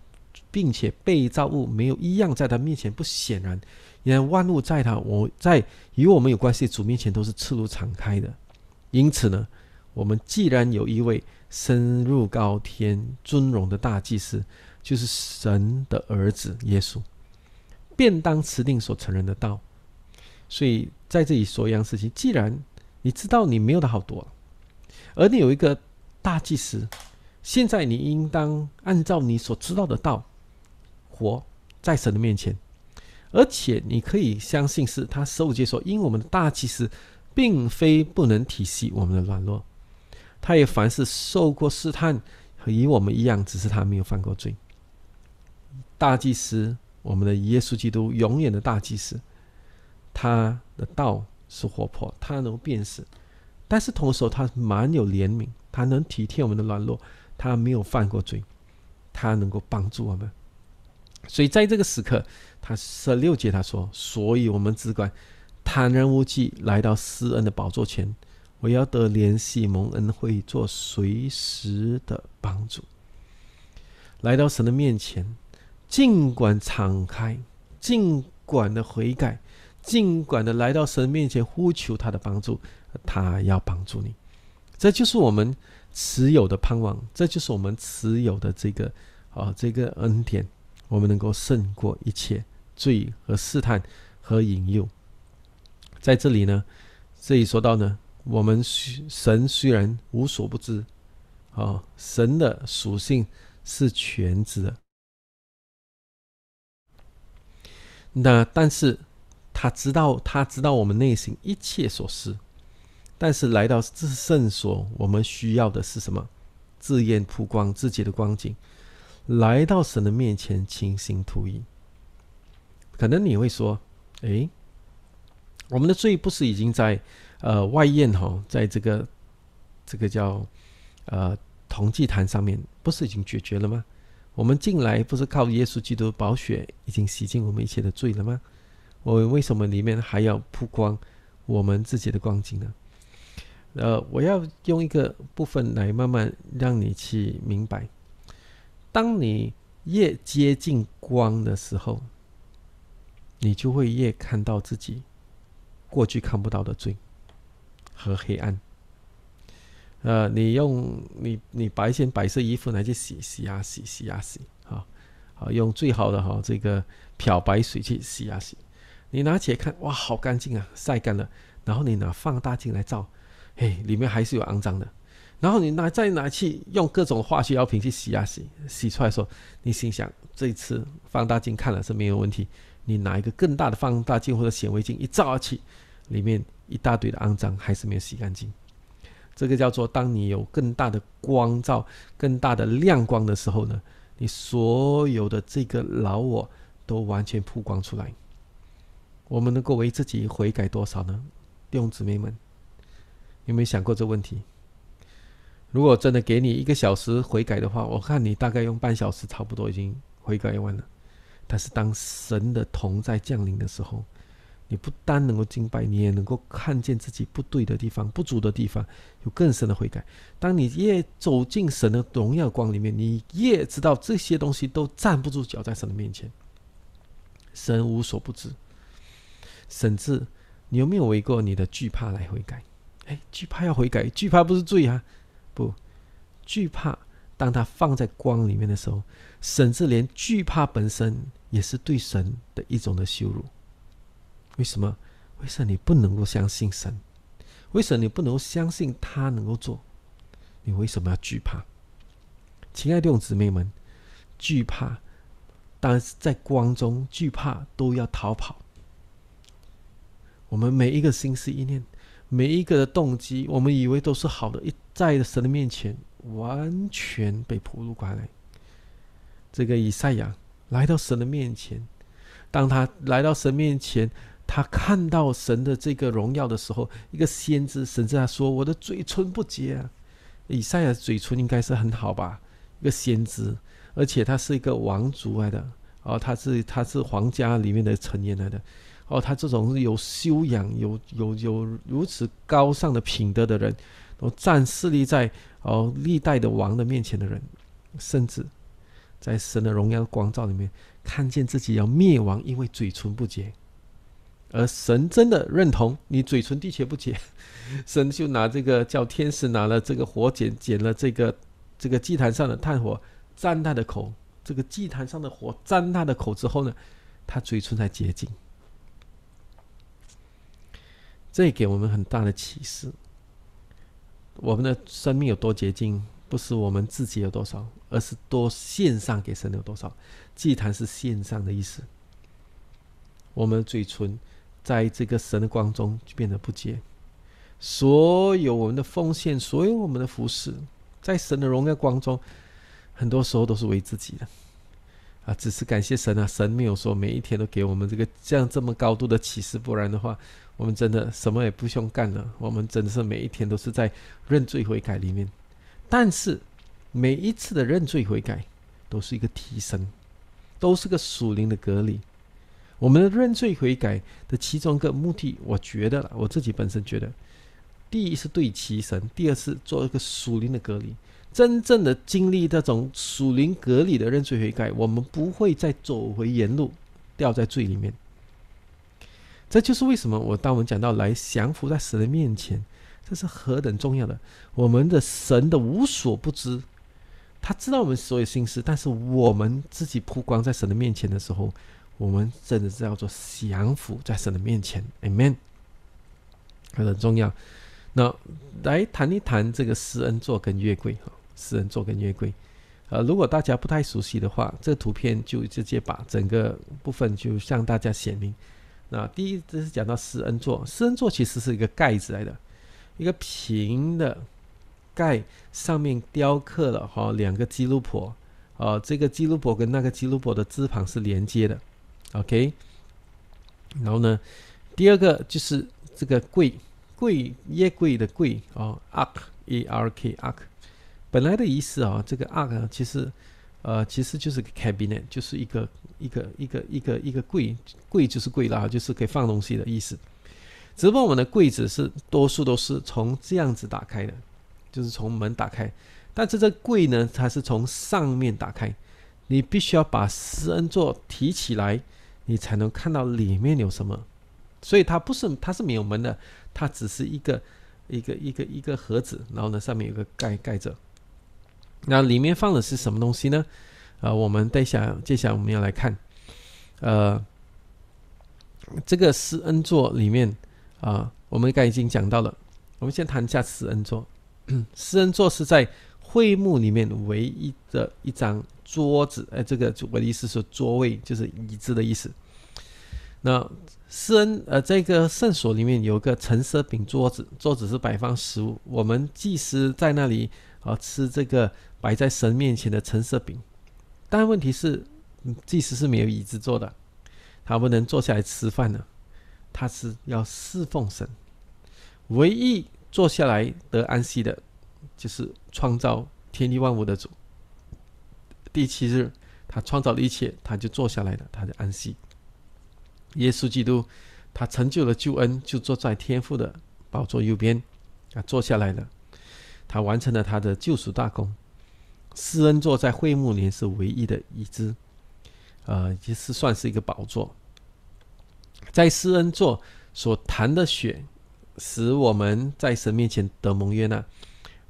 并且被造物没有一样在他面前不显然。你看万物在他，我在与我们有关系的主面前都是赤裸敞开的，因此呢，我们既然有一位深入高天尊荣的大祭司，就是神的儿子耶稣，便当持定所承认的道。所以在这里说一样事情：，既然你知道你没有的好多了，而你有一个大祭司，现在你应当按照你所知道的道活在神的面前。而且你可以相信，是他受戒说，因为我们的大祭司并非不能体恤我们的软弱，他也凡是受过试探，和与我们一样，只是他没有犯过罪。大祭司，我们的耶稣基督，永远的大祭司，他的道是活泼，他能辨识；但是同时，他蛮有怜悯，他能体贴我们的软弱，他没有犯过罪，他能够帮助我们。所以，在这个时刻。他十六节他说：“所以我们只管坦然无惧来到施恩的宝座前，我要得怜系蒙恩，会做随时的帮助。来到神的面前，尽管敞开，尽管的悔改，尽管的来到神面前呼求他的帮助，他要帮助你。这就是我们持有的盼望，这就是我们持有的这个啊这个恩典，我们能够胜过一切。”罪和试探和引诱，在这里呢，这里说到呢，我们神虽然无所不知，哦，神的属性是全知的，那但是他知道他知道我们内心一切所思，但是来到至圣所，我们需要的是什么？自愿曝光自己的光景，来到神的面前，清心吐意。可能你会说：“诶，我们的罪不是已经在呃外宴哈，在这个这个叫呃同祭坛上面，不是已经解决了吗？我们进来不是靠耶稣基督宝血已经洗净我们一切的罪了吗？我为什么里面还要曝光我们自己的光景呢？”呃，我要用一个部分来慢慢让你去明白，当你越接近光的时候。你就会越看到自己过去看不到的罪和黑暗。呃，你用你你把一件白色衣服拿去洗洗啊洗洗啊洗啊，啊啊用最好的哈这个漂白水去洗啊洗。你拿起来看，哇，好干净啊！晒干了，然后你拿放大镜来照，嘿，里面还是有肮脏的。然后你拿再拿去用各种化学药品去洗啊洗，洗出来时候，你心想，这次放大镜看了是没有问题。你拿一个更大的放大镜或者显微镜一照而去，里面一大堆的肮脏还是没有洗干净。这个叫做，当你有更大的光照、更大的亮光的时候呢，你所有的这个老我都完全曝光出来。我们能够为自己悔改多少呢，弟兄姊妹们？有没有想过这问题？如果真的给你一个小时悔改的话，我看你大概用半小时，差不多已经悔改完了。但是当神的同在降临的时候，你不单能够敬拜，你也能够看见自己不对的地方、不足的地方，有更深的悔改。当你越走进神的荣耀光里面，你越知道这些东西都站不住脚，在神的面前，神无所不知。甚至你有没有为过你的惧怕来悔改？哎，惧怕要悔改，惧怕不是罪啊，不惧怕。当他放在光里面的时候，甚至连惧怕本身也是对神的一种的羞辱。为什么？为什么你不能够相信神？为什么你不能够相信他能够做？你为什么要惧怕？亲爱的弟兄姊妹们，惧怕，当然是在光中惧怕都要逃跑。我们每一个心思意念，每一个的动机，我们以为都是好的，一在神的面前。完全被铺入关内。这个以赛亚来到神的面前，当他来到神面前，他看到神的这个荣耀的时候，一个先知，甚至他说：“我的嘴唇不洁啊！”以赛亚嘴唇应该是很好吧？一个先知，而且他是一个王族来的哦，他是他是皇家里面的成员来的哦，他这种有修养、有有有如此高尚的品德的人，都占势力在。哦，历代的王的面前的人，甚至在神的荣耀光照里面，看见自己要灭亡，因为嘴唇不洁。而神真的认同你嘴唇的确不洁，神就拿这个叫天使拿了这个火剪，剪了这个这个祭坛上的炭火，沾他的口。这个祭坛上的火沾他的口之后呢，他嘴唇才洁净。这也给我们很大的启示。我们的生命有多洁净，不是我们自己有多少，而是多献上给神有多少。祭坛是献上的意思。我们的嘴唇在这个神的光中就变得不洁。所有我们的奉献，所有我们的服侍，在神的荣耀光中，很多时候都是为自己的。啊，只是感谢神啊，神没有说每一天都给我们这个这样这么高度的启示，不然的话。我们真的什么也不用干了，我们真的是每一天都是在认罪悔改里面。但是每一次的认罪悔改都是一个提升，都是个属灵的隔离。我们的认罪悔改的其中一个目的，我觉得我自己本身觉得，第一是对其神，第二是做一个属灵的隔离。真正的经历这种属灵隔离的认罪悔改，我们不会再走回原路，掉在罪里面。这就是为什么我当我们讲到来降服在神的面前，这是何等重要的！我们的神的无所不知，他知道我们所有心思，但是我们自己曝光在神的面前的时候，我们真的是要做降服在神的面前。Amen，很很重要。那来谈一谈这个施恩座跟月桂哈，施恩座跟月桂。呃，如果大家不太熟悉的话，这个图片就直接把整个部分就向大家显明。啊，第一这是讲到四恩座，四恩座其实是一个盖子来的，一个平的盖，上面雕刻了哈两个基路伯，啊，这个基路婆跟那个基路婆的字旁是连接的，OK。然后呢，第二个就是这个柜，柜耶柜的柜，啊 a r k r k，ark，本来的意思啊，这个 ark 其实。呃，其实就是 cabinet，就是一个一个一个一个一个柜，柜就是柜啦，就是可以放东西的意思。只不过我们的柜子是多数都是从这样子打开的，就是从门打开。但是这柜呢，它是从上面打开，你必须要把施恩座提起来，你才能看到里面有什么。所以它不是，它是没有门的，它只是一个一个一个一个盒子，然后呢上面有个盖盖着。那里面放的是什么东西呢？啊，我们待下，接下来我们要来看，呃，这个施恩座里面啊，我们刚才已经讲到了。我们先谈一下施恩座。施恩座是在会幕里面唯一的一张桌子，哎，这个我的意思是座位，就是椅子的意思。那施恩呃，这个圣所里面有个橙色饼桌子，桌子是摆放食物，我们祭司在那里啊吃这个。摆在神面前的橙色饼，但问题是，即使是没有椅子坐的，他不能坐下来吃饭呢。他是要侍奉神，唯一坐下来得安息的，就是创造天地万物的主。第七日，他创造了一切，他就坐下来了，他就安息。耶稣基督，他成就了救恩，就坐在天父的宝座右边，啊，坐下来了。他完成了他的救赎大功。施恩座在会幕里是唯一的一支，呃，也是算是一个宝座。在施恩座所弹的血，使我们在神面前得蒙约呢。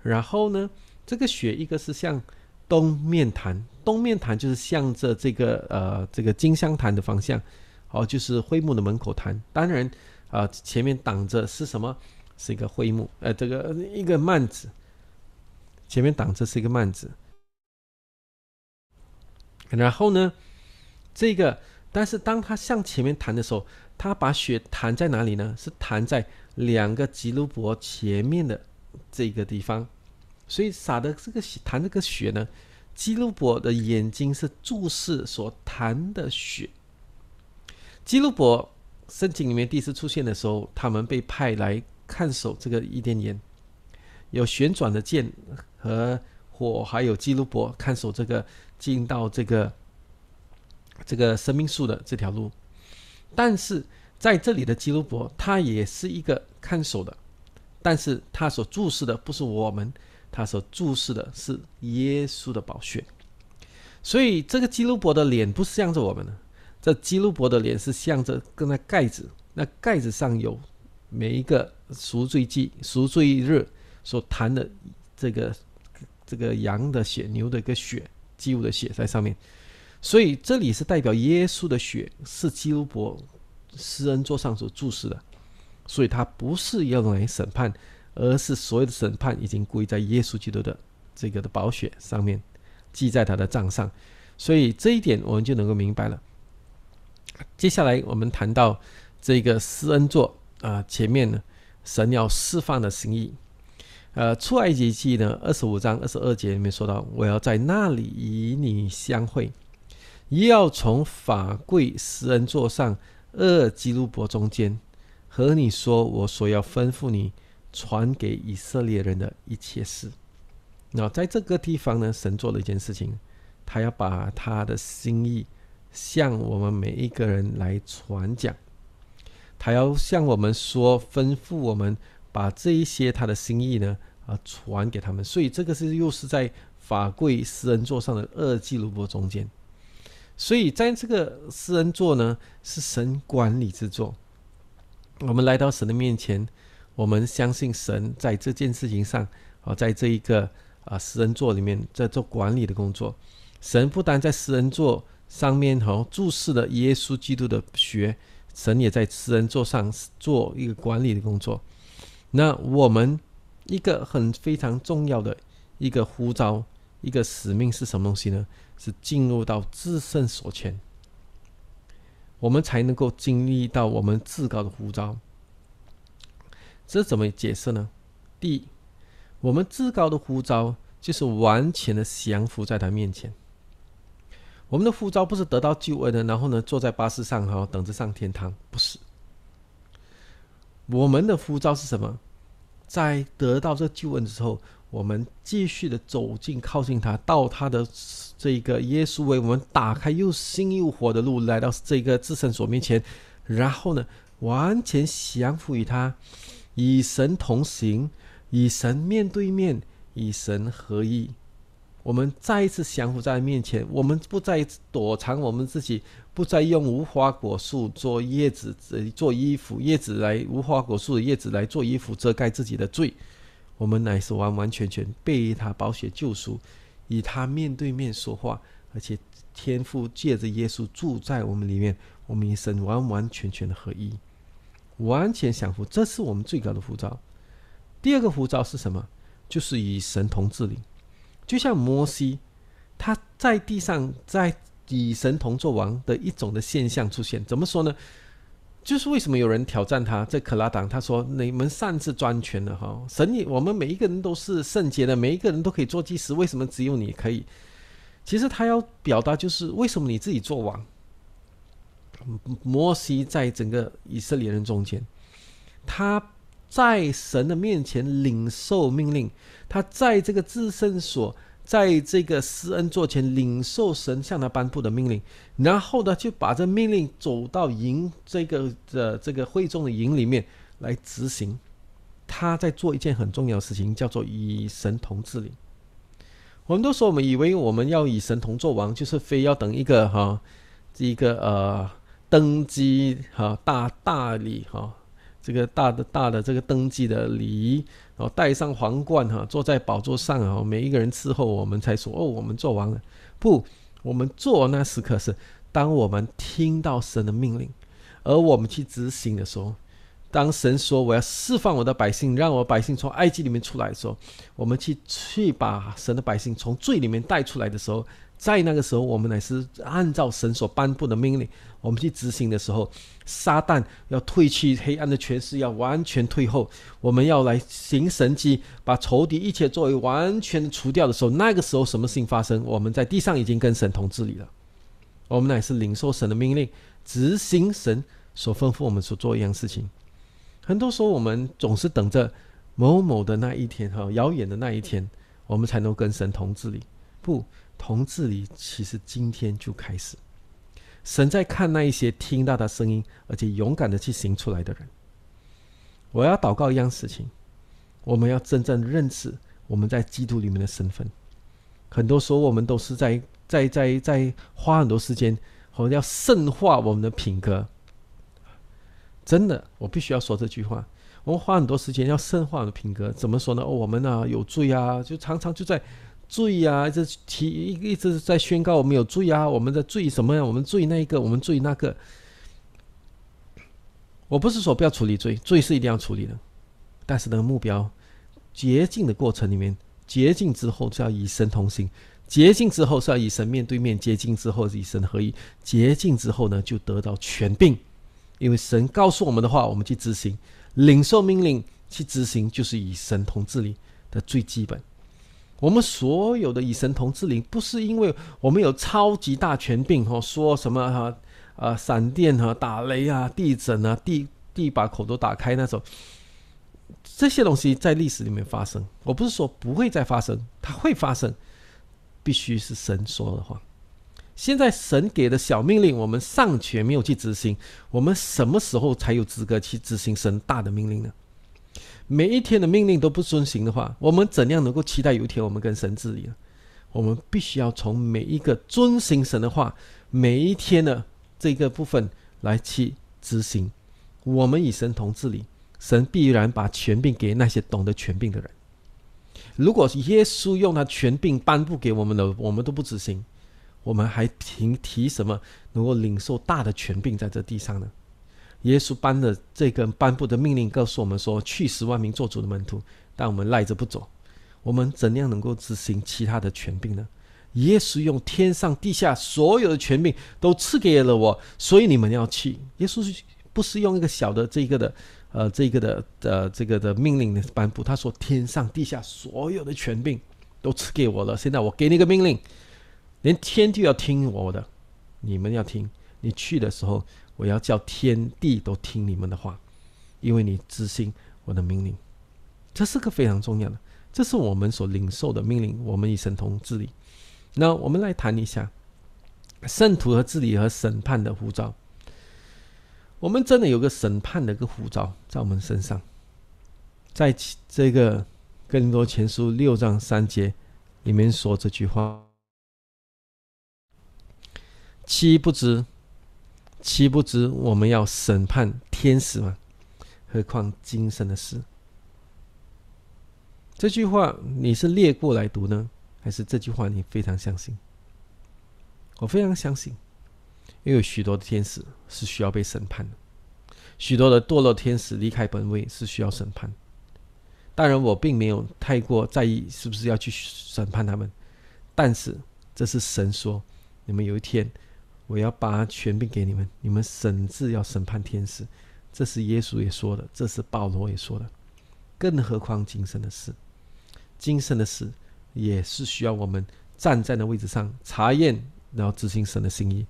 然后呢，这个血一个是向东面弹，东面弹就是向着这个呃这个金香坛的方向，哦，就是会幕的门口弹。当然，呃，前面挡着是什么？是一个会幕，呃，这个一个幔子，前面挡着是一个幔子。然后呢，这个，但是当他向前面弹的时候，他把血弹在哪里呢？是弹在两个基鲁伯前面的这个地方，所以撒的这个血弹这个血呢，基鲁伯的眼睛是注视所弹的血。基鲁伯圣经里面第一次出现的时候，他们被派来看守这个伊甸园，有旋转的剑和火，还有基鲁伯看守这个。进到这个这个生命树的这条路，但是在这里的基路伯，他也是一个看守的，但是他所注视的不是我们，他所注视的是耶稣的宝血。所以这个基路伯的脸不是向着我们的，这基路伯的脸是向着跟那盖子，那盖子上有每一个赎罪祭、赎罪日所弹的这个这个羊的血、牛的一个血。基督的血在上面，所以这里是代表耶稣的血是基督伯施恩座上所注释的，所以他不是要用来审判，而是所有的审判已经归在耶稣基督的这个的宝血上面，记在他的账上，所以这一点我们就能够明白了。接下来我们谈到这个施恩座啊，前面呢神要释放的心意。呃，出埃及记呢，二十五章二十二节里面说到：“我要在那里与你相会，要从法柜石人座上二基路伯中间，和你说我所要吩咐你传给以色列人的一切事。”那在这个地方呢，神做了一件事情，他要把他的心意向我们每一个人来传讲，他要向我们说，吩咐我们。把这一些他的心意呢啊传给他们，所以这个是又是在法柜私人座上的二基录波中间，所以在这个私人座呢是神管理之作。我们来到神的面前，我们相信神在这件事情上啊，在这一个啊私人座里面在做管理的工作。神不单在私人座上面哦注视了耶稣基督的学，神也在私人座上做一个管理的工作。那我们一个很非常重要的一个呼召，一个使命是什么东西呢？是进入到至圣所前，我们才能够经历到我们至高的呼召。这怎么解释呢？第一，我们至高的呼召就是完全的降服在他面前。我们的呼召不是得到救恩，的，然后呢坐在巴士上哈，等着上天堂，不是。我们的呼召是什么？在得到这救恩之后，我们继续的走近、靠近他，到他的这个耶稣为我们打开又新又活的路，来到这个至圣所面前，然后呢，完全降服于他，与神同行，与神面对面，与神合一。我们再一次降服在面前，我们不再躲藏，我们自己不再用无花果树做叶子、做衣服，叶子来无花果树的叶子来做衣服遮盖自己的罪。我们乃是完完全全被他保血救赎，与他面对面说话，而且天父借着耶稣住在我们里面，我们一生完完全全的合一，完全降服，这是我们最高的福招。第二个福招是什么？就是与神同治灵。就像摩西，他在地上在以神同作王的一种的现象出现，怎么说呢？就是为什么有人挑战他，在可拉党，他说你们擅自专权了哈，神也我们每一个人都是圣洁的，每一个人都可以做祭司，为什么只有你可以？其实他要表达就是为什么你自己做王？摩西在整个以色列人中间，他。在神的面前领受命令，他在这个至圣所在这个施恩座前领受神向他颁布的命令，然后呢，就把这命令走到营这个的这个会众的营里面来执行。他在做一件很重要的事情，叫做以神同治理。我们都说，我们以为我们要以神同作王，就是非要等一个哈，这一个呃登基哈大大礼哈。这个大的大的这个登记的礼仪，然后戴上皇冠哈，坐在宝座上啊，每一个人伺候我们才说哦，我们做完了。不，我们做那时刻是当我们听到神的命令，而我们去执行的时候。当神说我要释放我的百姓，让我百姓从埃及里面出来的时候，我们去去把神的百姓从罪里面带出来的时候，在那个时候，我们乃是按照神所颁布的命令。我们去执行的时候，撒旦要退去黑暗的权势，要完全退后。我们要来行神迹，把仇敌一切作为完全除掉的时候，那个时候什么事情发生？我们在地上已经跟神同治理了。我们乃是领受神的命令，执行神所吩咐我们所做一样事情。很多时候，我们总是等着某某的那一天，哈，遥远的那一天，我们才能跟神同治理。不，同治理其实今天就开始。神在看那一些听到他声音，而且勇敢的去行出来的人。我要祷告一样事情，我们要真正认识我们在基督里面的身份。很多时候我们都是在在在在花很多时间，们要圣化我们的品格。真的，我必须要说这句话：，我们花很多时间要圣化我们的品格，怎么说呢？我们呢有罪啊，就常常就在。罪呀，一直提一直在宣告我们有罪啊！我们的罪什么呀？我们罪那一个？我们罪那个？我不是说不要处理罪，罪是一定要处理的。但是呢，目标洁净的过程里面，洁净之后就要以神同行；洁净之后是要以神面对面；洁净之后是以神合一；洁净之后呢，就得到全病。因为神告诉我们的话，我们去执行，领受命令去执行，就是以神同治理的最基本。我们所有的以神同治灵，不是因为我们有超级大权柄哦，说什么哈啊闪电啊、打雷啊、地震啊、地地把口都打开那种，这些东西在历史里面发生。我不是说不会再发生，它会发生，必须是神说的话。现在神给的小命令，我们尚且没有去执行，我们什么时候才有资格去执行神大的命令呢？每一天的命令都不遵行的话，我们怎样能够期待有一天我们跟神治理呢？我们必须要从每一个遵行神的话，每一天的这个部分来去执行。我们与神同治理，神必然把权柄给那些懂得权柄的人。如果耶稣用他权柄颁布给我们的，我们都不执行，我们还凭提什么能够领受大的权柄在这地上呢？耶稣颁的这个颁布的命令告诉我们说，去十万名做主的门徒，但我们赖着不走，我们怎样能够执行其他的权柄呢？耶稣用天上地下所有的权柄都赐给了我，所以你们要去。耶稣不是用一个小的这个的呃这个的呃这个的命令颁布，他说天上地下所有的权柄都赐给我了。现在我给你个命令，连天都要听我的，你们要听。你去的时候。我要叫天地都听你们的话，因为你知行我的命令，这是个非常重要的，这是我们所领受的命令。我们以神同治理。那我们来谈一下圣徒和治理和审判的护照。我们真的有个审判的个护照在我们身上，在这个更多前书六章三节里面说这句话：岂不知？岂不知我们要审判天使吗？何况今生的事。这句话你是列过来读呢，还是这句话你非常相信？我非常相信，因为有许多的天使是需要被审判的，许多的堕落天使离开本位是需要审判。当然，我并没有太过在意是不是要去审判他们，但是这是神说，你们有一天。我要把权柄给你们，你们审治要审判天使，这是耶稣也说的，这是保罗也说的。更何况今生的事，今生的事也是需要我们站在那位置上查验，然后执行神的心意。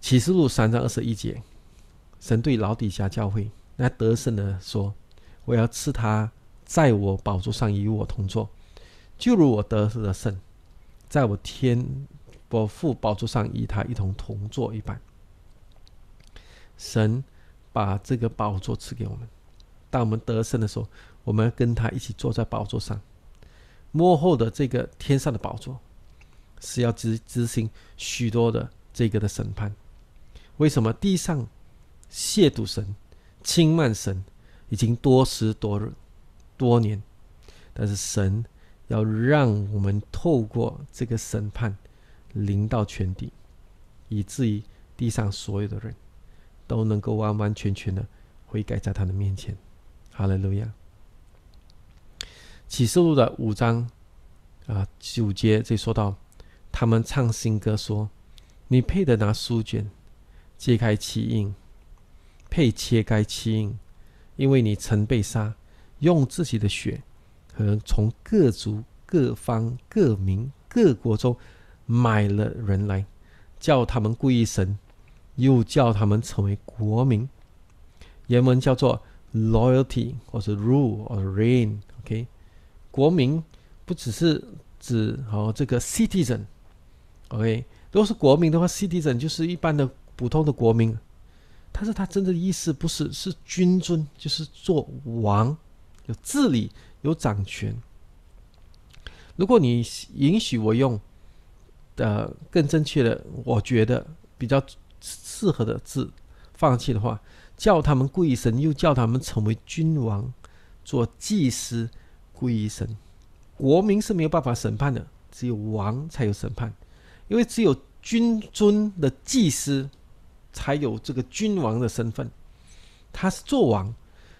启示录三章二十一节，神对老底下教会那得胜的说：“我要赐他在我宝座上与我同坐，就如我得得胜，在我天。”伯父宝座上与他一同同坐一半。神把这个宝座赐给我们。当我们得胜的时候，我们要跟他一起坐在宝座上，幕后的这个天上的宝座，是要执执行许多的这个的审判。为什么地上亵渎神、轻慢神，已经多时多日、多年？但是神要让我们透过这个审判。临到全地，以至于地上所有的人都能够完完全全的悔改，在他的面前。好了，路亚。启示录的五章啊，九节这说到，他们唱新歌说：“你配得拿书卷揭开其印，配切开其印，因为你曾被杀，用自己的血，和从各族、各方、各民、各国中。”买了人来，叫他们归神，又叫他们成为国民。原文叫做 loyalty 或是 rule or reign。OK，国民不只是指哦这个 citizen。OK，如果是国民的话，citizen 就是一般的普通的国民。但是他真的意思不是是君尊，就是做王，有治理，有掌权。如果你允许我用。的更正确的，我觉得比较适合的字，放弃的话，叫他们跪神，又叫他们成为君王，做祭司，跪神，国民是没有办法审判的，只有王才有审判，因为只有君尊的祭司才有这个君王的身份，他是做王，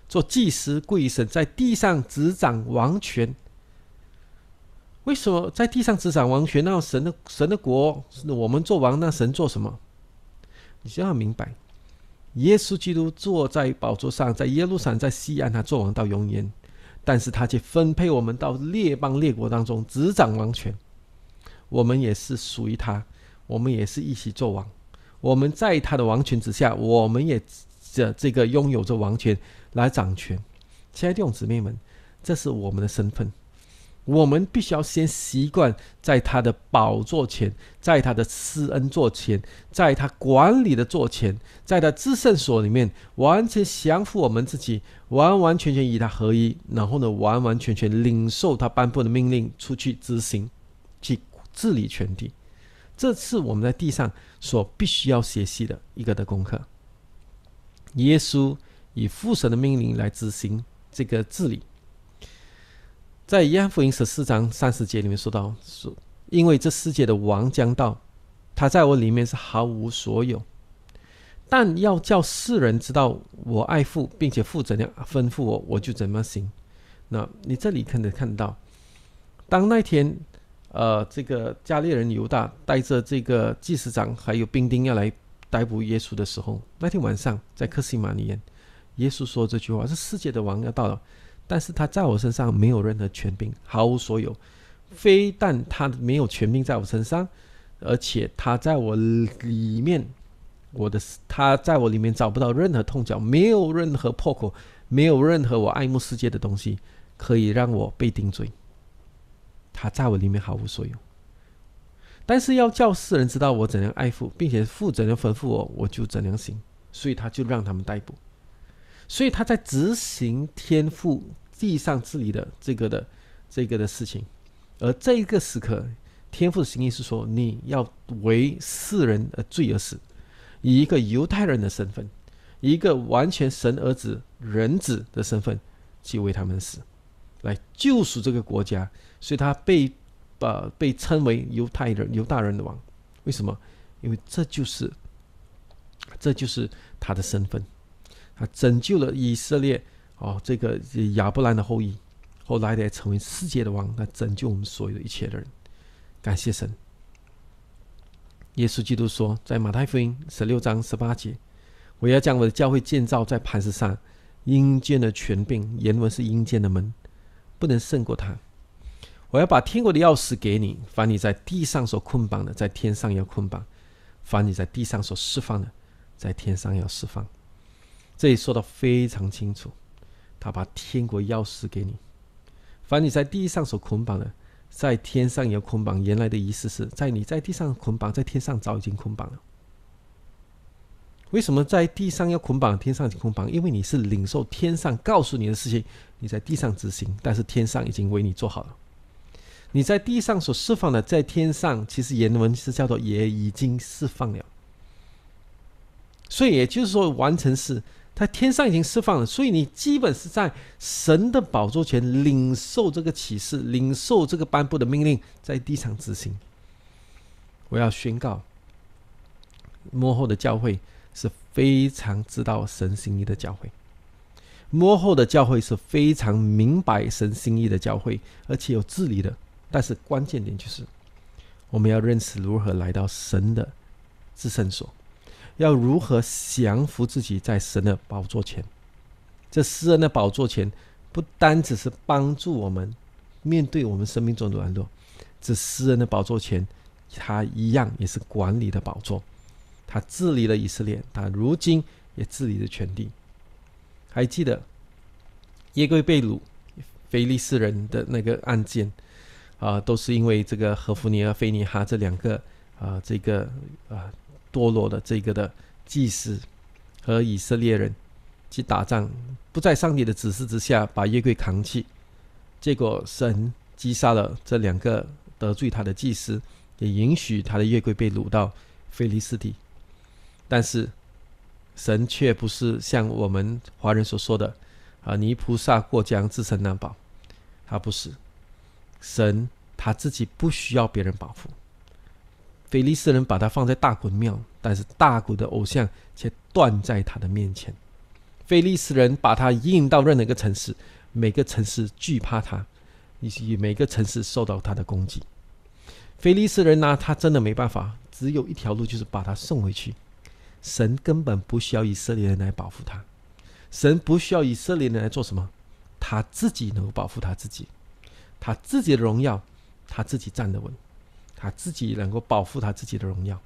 做祭司跪神，在地上执掌王权。为什么在地上执掌王权？那神的神的国，我们做王，那神做什么？你就要明白，耶稣基督坐在宝座上，在耶路撒，冷，在西安，他做王到永远。但是，他却分配我们到列邦列国当中执掌王权。我们也是属于他，我们也是一起做王。我们在他的王权之下，我们也这这个拥有着王权来掌权。亲爱的弟兄姊妹们，这是我们的身份。我们必须要先习惯在他的宝座前，在他的施恩座前，在他管理的座前，在他至圣所里面，完全降服我们自己，完完全全与他合一，然后呢，完完全全领受他颁布的命令出去执行，去治理全体。这是我们在地上所必须要学习的一个的功课。耶稣以父神的命令来执行这个治理。在耶福音十四章三十节里面说到：“说因为这世界的王将到，他在我里面是毫无所有，但要叫世人知道我爱父，并且父怎样吩咐我，我就怎么行。”那你这里可能看到，当那天，呃，这个加利人犹大带着这个祭司长还有兵丁要来逮捕耶稣的时候，那天晚上在克西马尼园，耶稣说这句话：“是世界的王要到了。”但是他在我身上没有任何权柄，毫无所有。非但他没有权柄在我身上，而且他在我里面，我的他在我里面找不到任何痛脚，没有任何破口，没有任何我爱慕世界的东西可以让我被定罪。他在我里面毫无所有。但是要叫世人知道我怎样爱父，并且父怎样吩咐我，我就怎样行。所以他就让他们逮捕。所以他在执行天赋。地上治理的这个的这个的事情，而这一个时刻，天赋的行意是说，你要为世人而罪而死，以一个犹太人的身份，一个完全神儿子人子的身份去为他们死，来救赎这个国家，所以他被呃被称为犹太人犹大人的王。为什么？因为这就是这就是他的身份，他拯救了以色列。哦，这个亚伯兰的后裔，后来的成为世界的王，来拯救我们所有的一切的人。感谢神。耶稣基督说，在马太福音十六章十八节：“我要将我的教会建造在磐石上，阴间的权柄，原文是阴间的门，不能胜过他。我要把天国的钥匙给你，凡你在地上所捆绑的，在天上要捆绑；凡你在地上所释放的，在天上要释放。”这里说的非常清楚。他把天国钥匙给你，凡你在地上所捆绑的，在天上也捆绑。原来的仪式是在你在地上捆绑，在天上早已经捆绑了。为什么在地上要捆绑，天上捆绑？因为你是领受天上告诉你的事情，你在地上执行，但是天上已经为你做好了。你在地上所释放的，在天上其实原文是叫做也已经释放了。所以也就是说，完成是。在天上已经释放了，所以你基本是在神的宝座前领受这个启示，领受这个颁布的命令，在地上执行。我要宣告，幕后的教会是非常知道神心意的教会，幕后的教会是非常明白神心意的教会，而且有治理的。但是关键点就是，我们要认识如何来到神的至圣所。要如何降服自己在神的宝座前？这诗人的宝座前不单只是帮助我们面对我们生命中的软弱，这诗人的宝座前，他一样也是管理的宝座，他治理了以色列，他如今也治理了全地。还记得耶贵贝鲁菲利士人的那个案件啊，都是因为这个何弗尼和菲尼哈这两个啊，这个啊。堕落的这个的祭司和以色列人去打仗，不在上帝的指示之下把月桂扛起，结果神击杀了这两个得罪他的祭司，也允许他的月桂被掳到菲利斯地。但是神却不是像我们华人所说的啊，泥菩萨过江自身难保，他不是神，他自己不需要别人保护。菲利斯人把他放在大的庙，但是大古的偶像却断在他的面前。菲利斯人把他引到任何一个城市，每个城市惧怕他，以及每个城市受到他的攻击。菲利斯人呢，他真的没办法，只有一条路，就是把他送回去。神根本不需要以色列人来保护他，神不需要以色列人来做什么，他自己能够保护他自己，他自己的荣耀，他自己站得稳。他自己能够保护他自己的荣耀，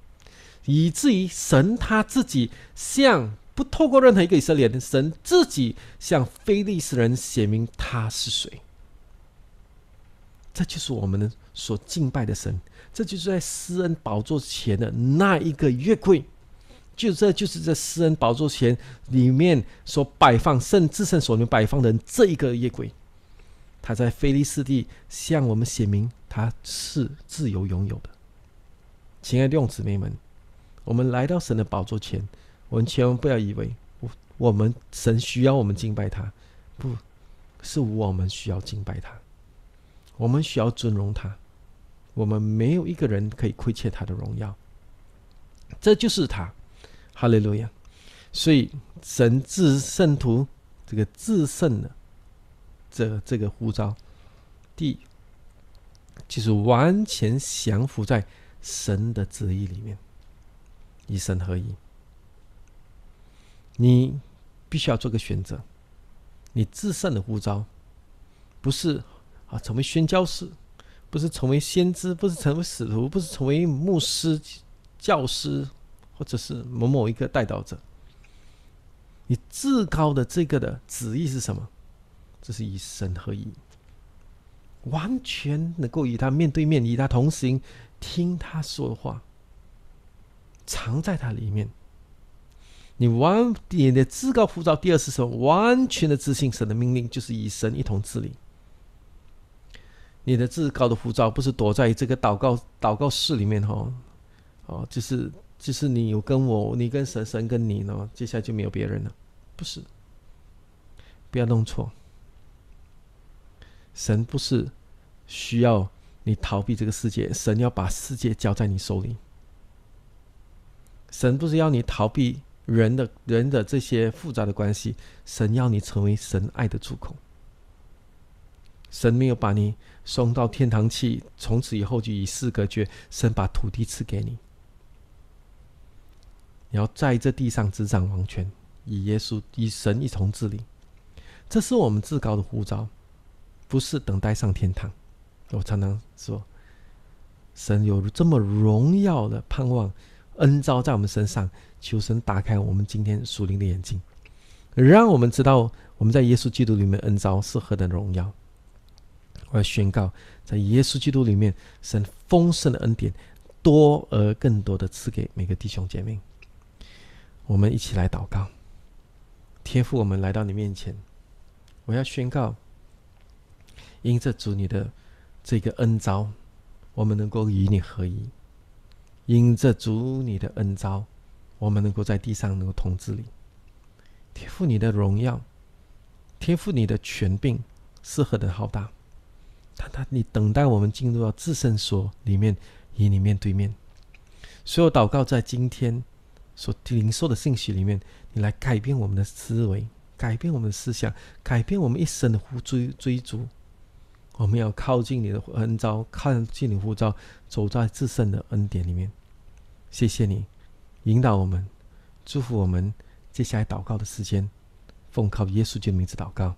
以至于神他自己向不透过任何一个以色列人，神自己向非利士人显明他是谁。这就是我们所敬拜的神，这就是在施恩宝座前的那一个月柜，就这就是在施恩宝座前里面所摆放圣至是所能摆放的这一个月柜，他在非利士地向我们显明。他是自由拥有的，亲爱的姊妹们，我们来到神的宝座前，我们千万不要以为，我我们神需要我们敬拜他，不是我们需要敬拜他，我们需要尊荣他，我们没有一个人可以亏欠他的荣耀，这就是他，哈利路亚！所以，神自圣徒这个自圣的这这个呼召，第。就是完全降服在神的旨意里面，以神合一。你必须要做个选择，你至圣的呼召，不是啊成为宣教士，不是成为先知，不是成为使徒，不是成为牧师、教师，或者是某某一个代导者。你至高的这个的旨意是什么？这是以神合一。完全能够与他面对面，与他同行，听他说的话，藏在他里面。你完你的至高浮躁，第二是什么？完全的自信，神的命令就是与神一同治理。你的至高的浮躁不是躲在这个祷告祷告室里面哈？哦，就是就是你有跟我，你跟神，神跟你呢，接下来就没有别人了，不是？不要弄错。神不是需要你逃避这个世界，神要把世界交在你手里。神不是要你逃避人的、人的这些复杂的关系，神要你成为神爱的主控。神没有把你送到天堂去，从此以后就与世隔绝。神把土地赐给你，你要在这地上执掌王权，以耶稣、与神一同治理。这是我们至高的护照。不是等待上天堂，我常常说，神有这么荣耀的盼望，恩召在我们身上。求神打开我们今天属灵的眼睛，让我们知道我们在耶稣基督里面恩召是何等荣耀。我要宣告，在耶稣基督里面，神丰盛的恩典多而更多的赐给每个弟兄姐妹。我们一起来祷告，天父，我们来到你面前，我要宣告。因这主你的这个恩招，我们能够与你合一；因这主你的恩招，我们能够在地上能够统治你，天赋你的荣耀，天赋你的权柄，是何等浩大！但他，你等待我们进入到至圣所里面，与你面对面。所有祷告在今天所领受的信息里面，你来改变我们的思维，改变我们的思想，改变我们一生的追追逐。我们要靠近你的恩召，靠近你呼召，走在自身的恩典里面。谢谢你，引导我们，祝福我们。接下来祷告的时间，奉靠耶稣基督名字祷告。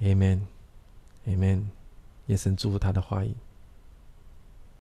a m n a m e n 耶神祝福他的话语。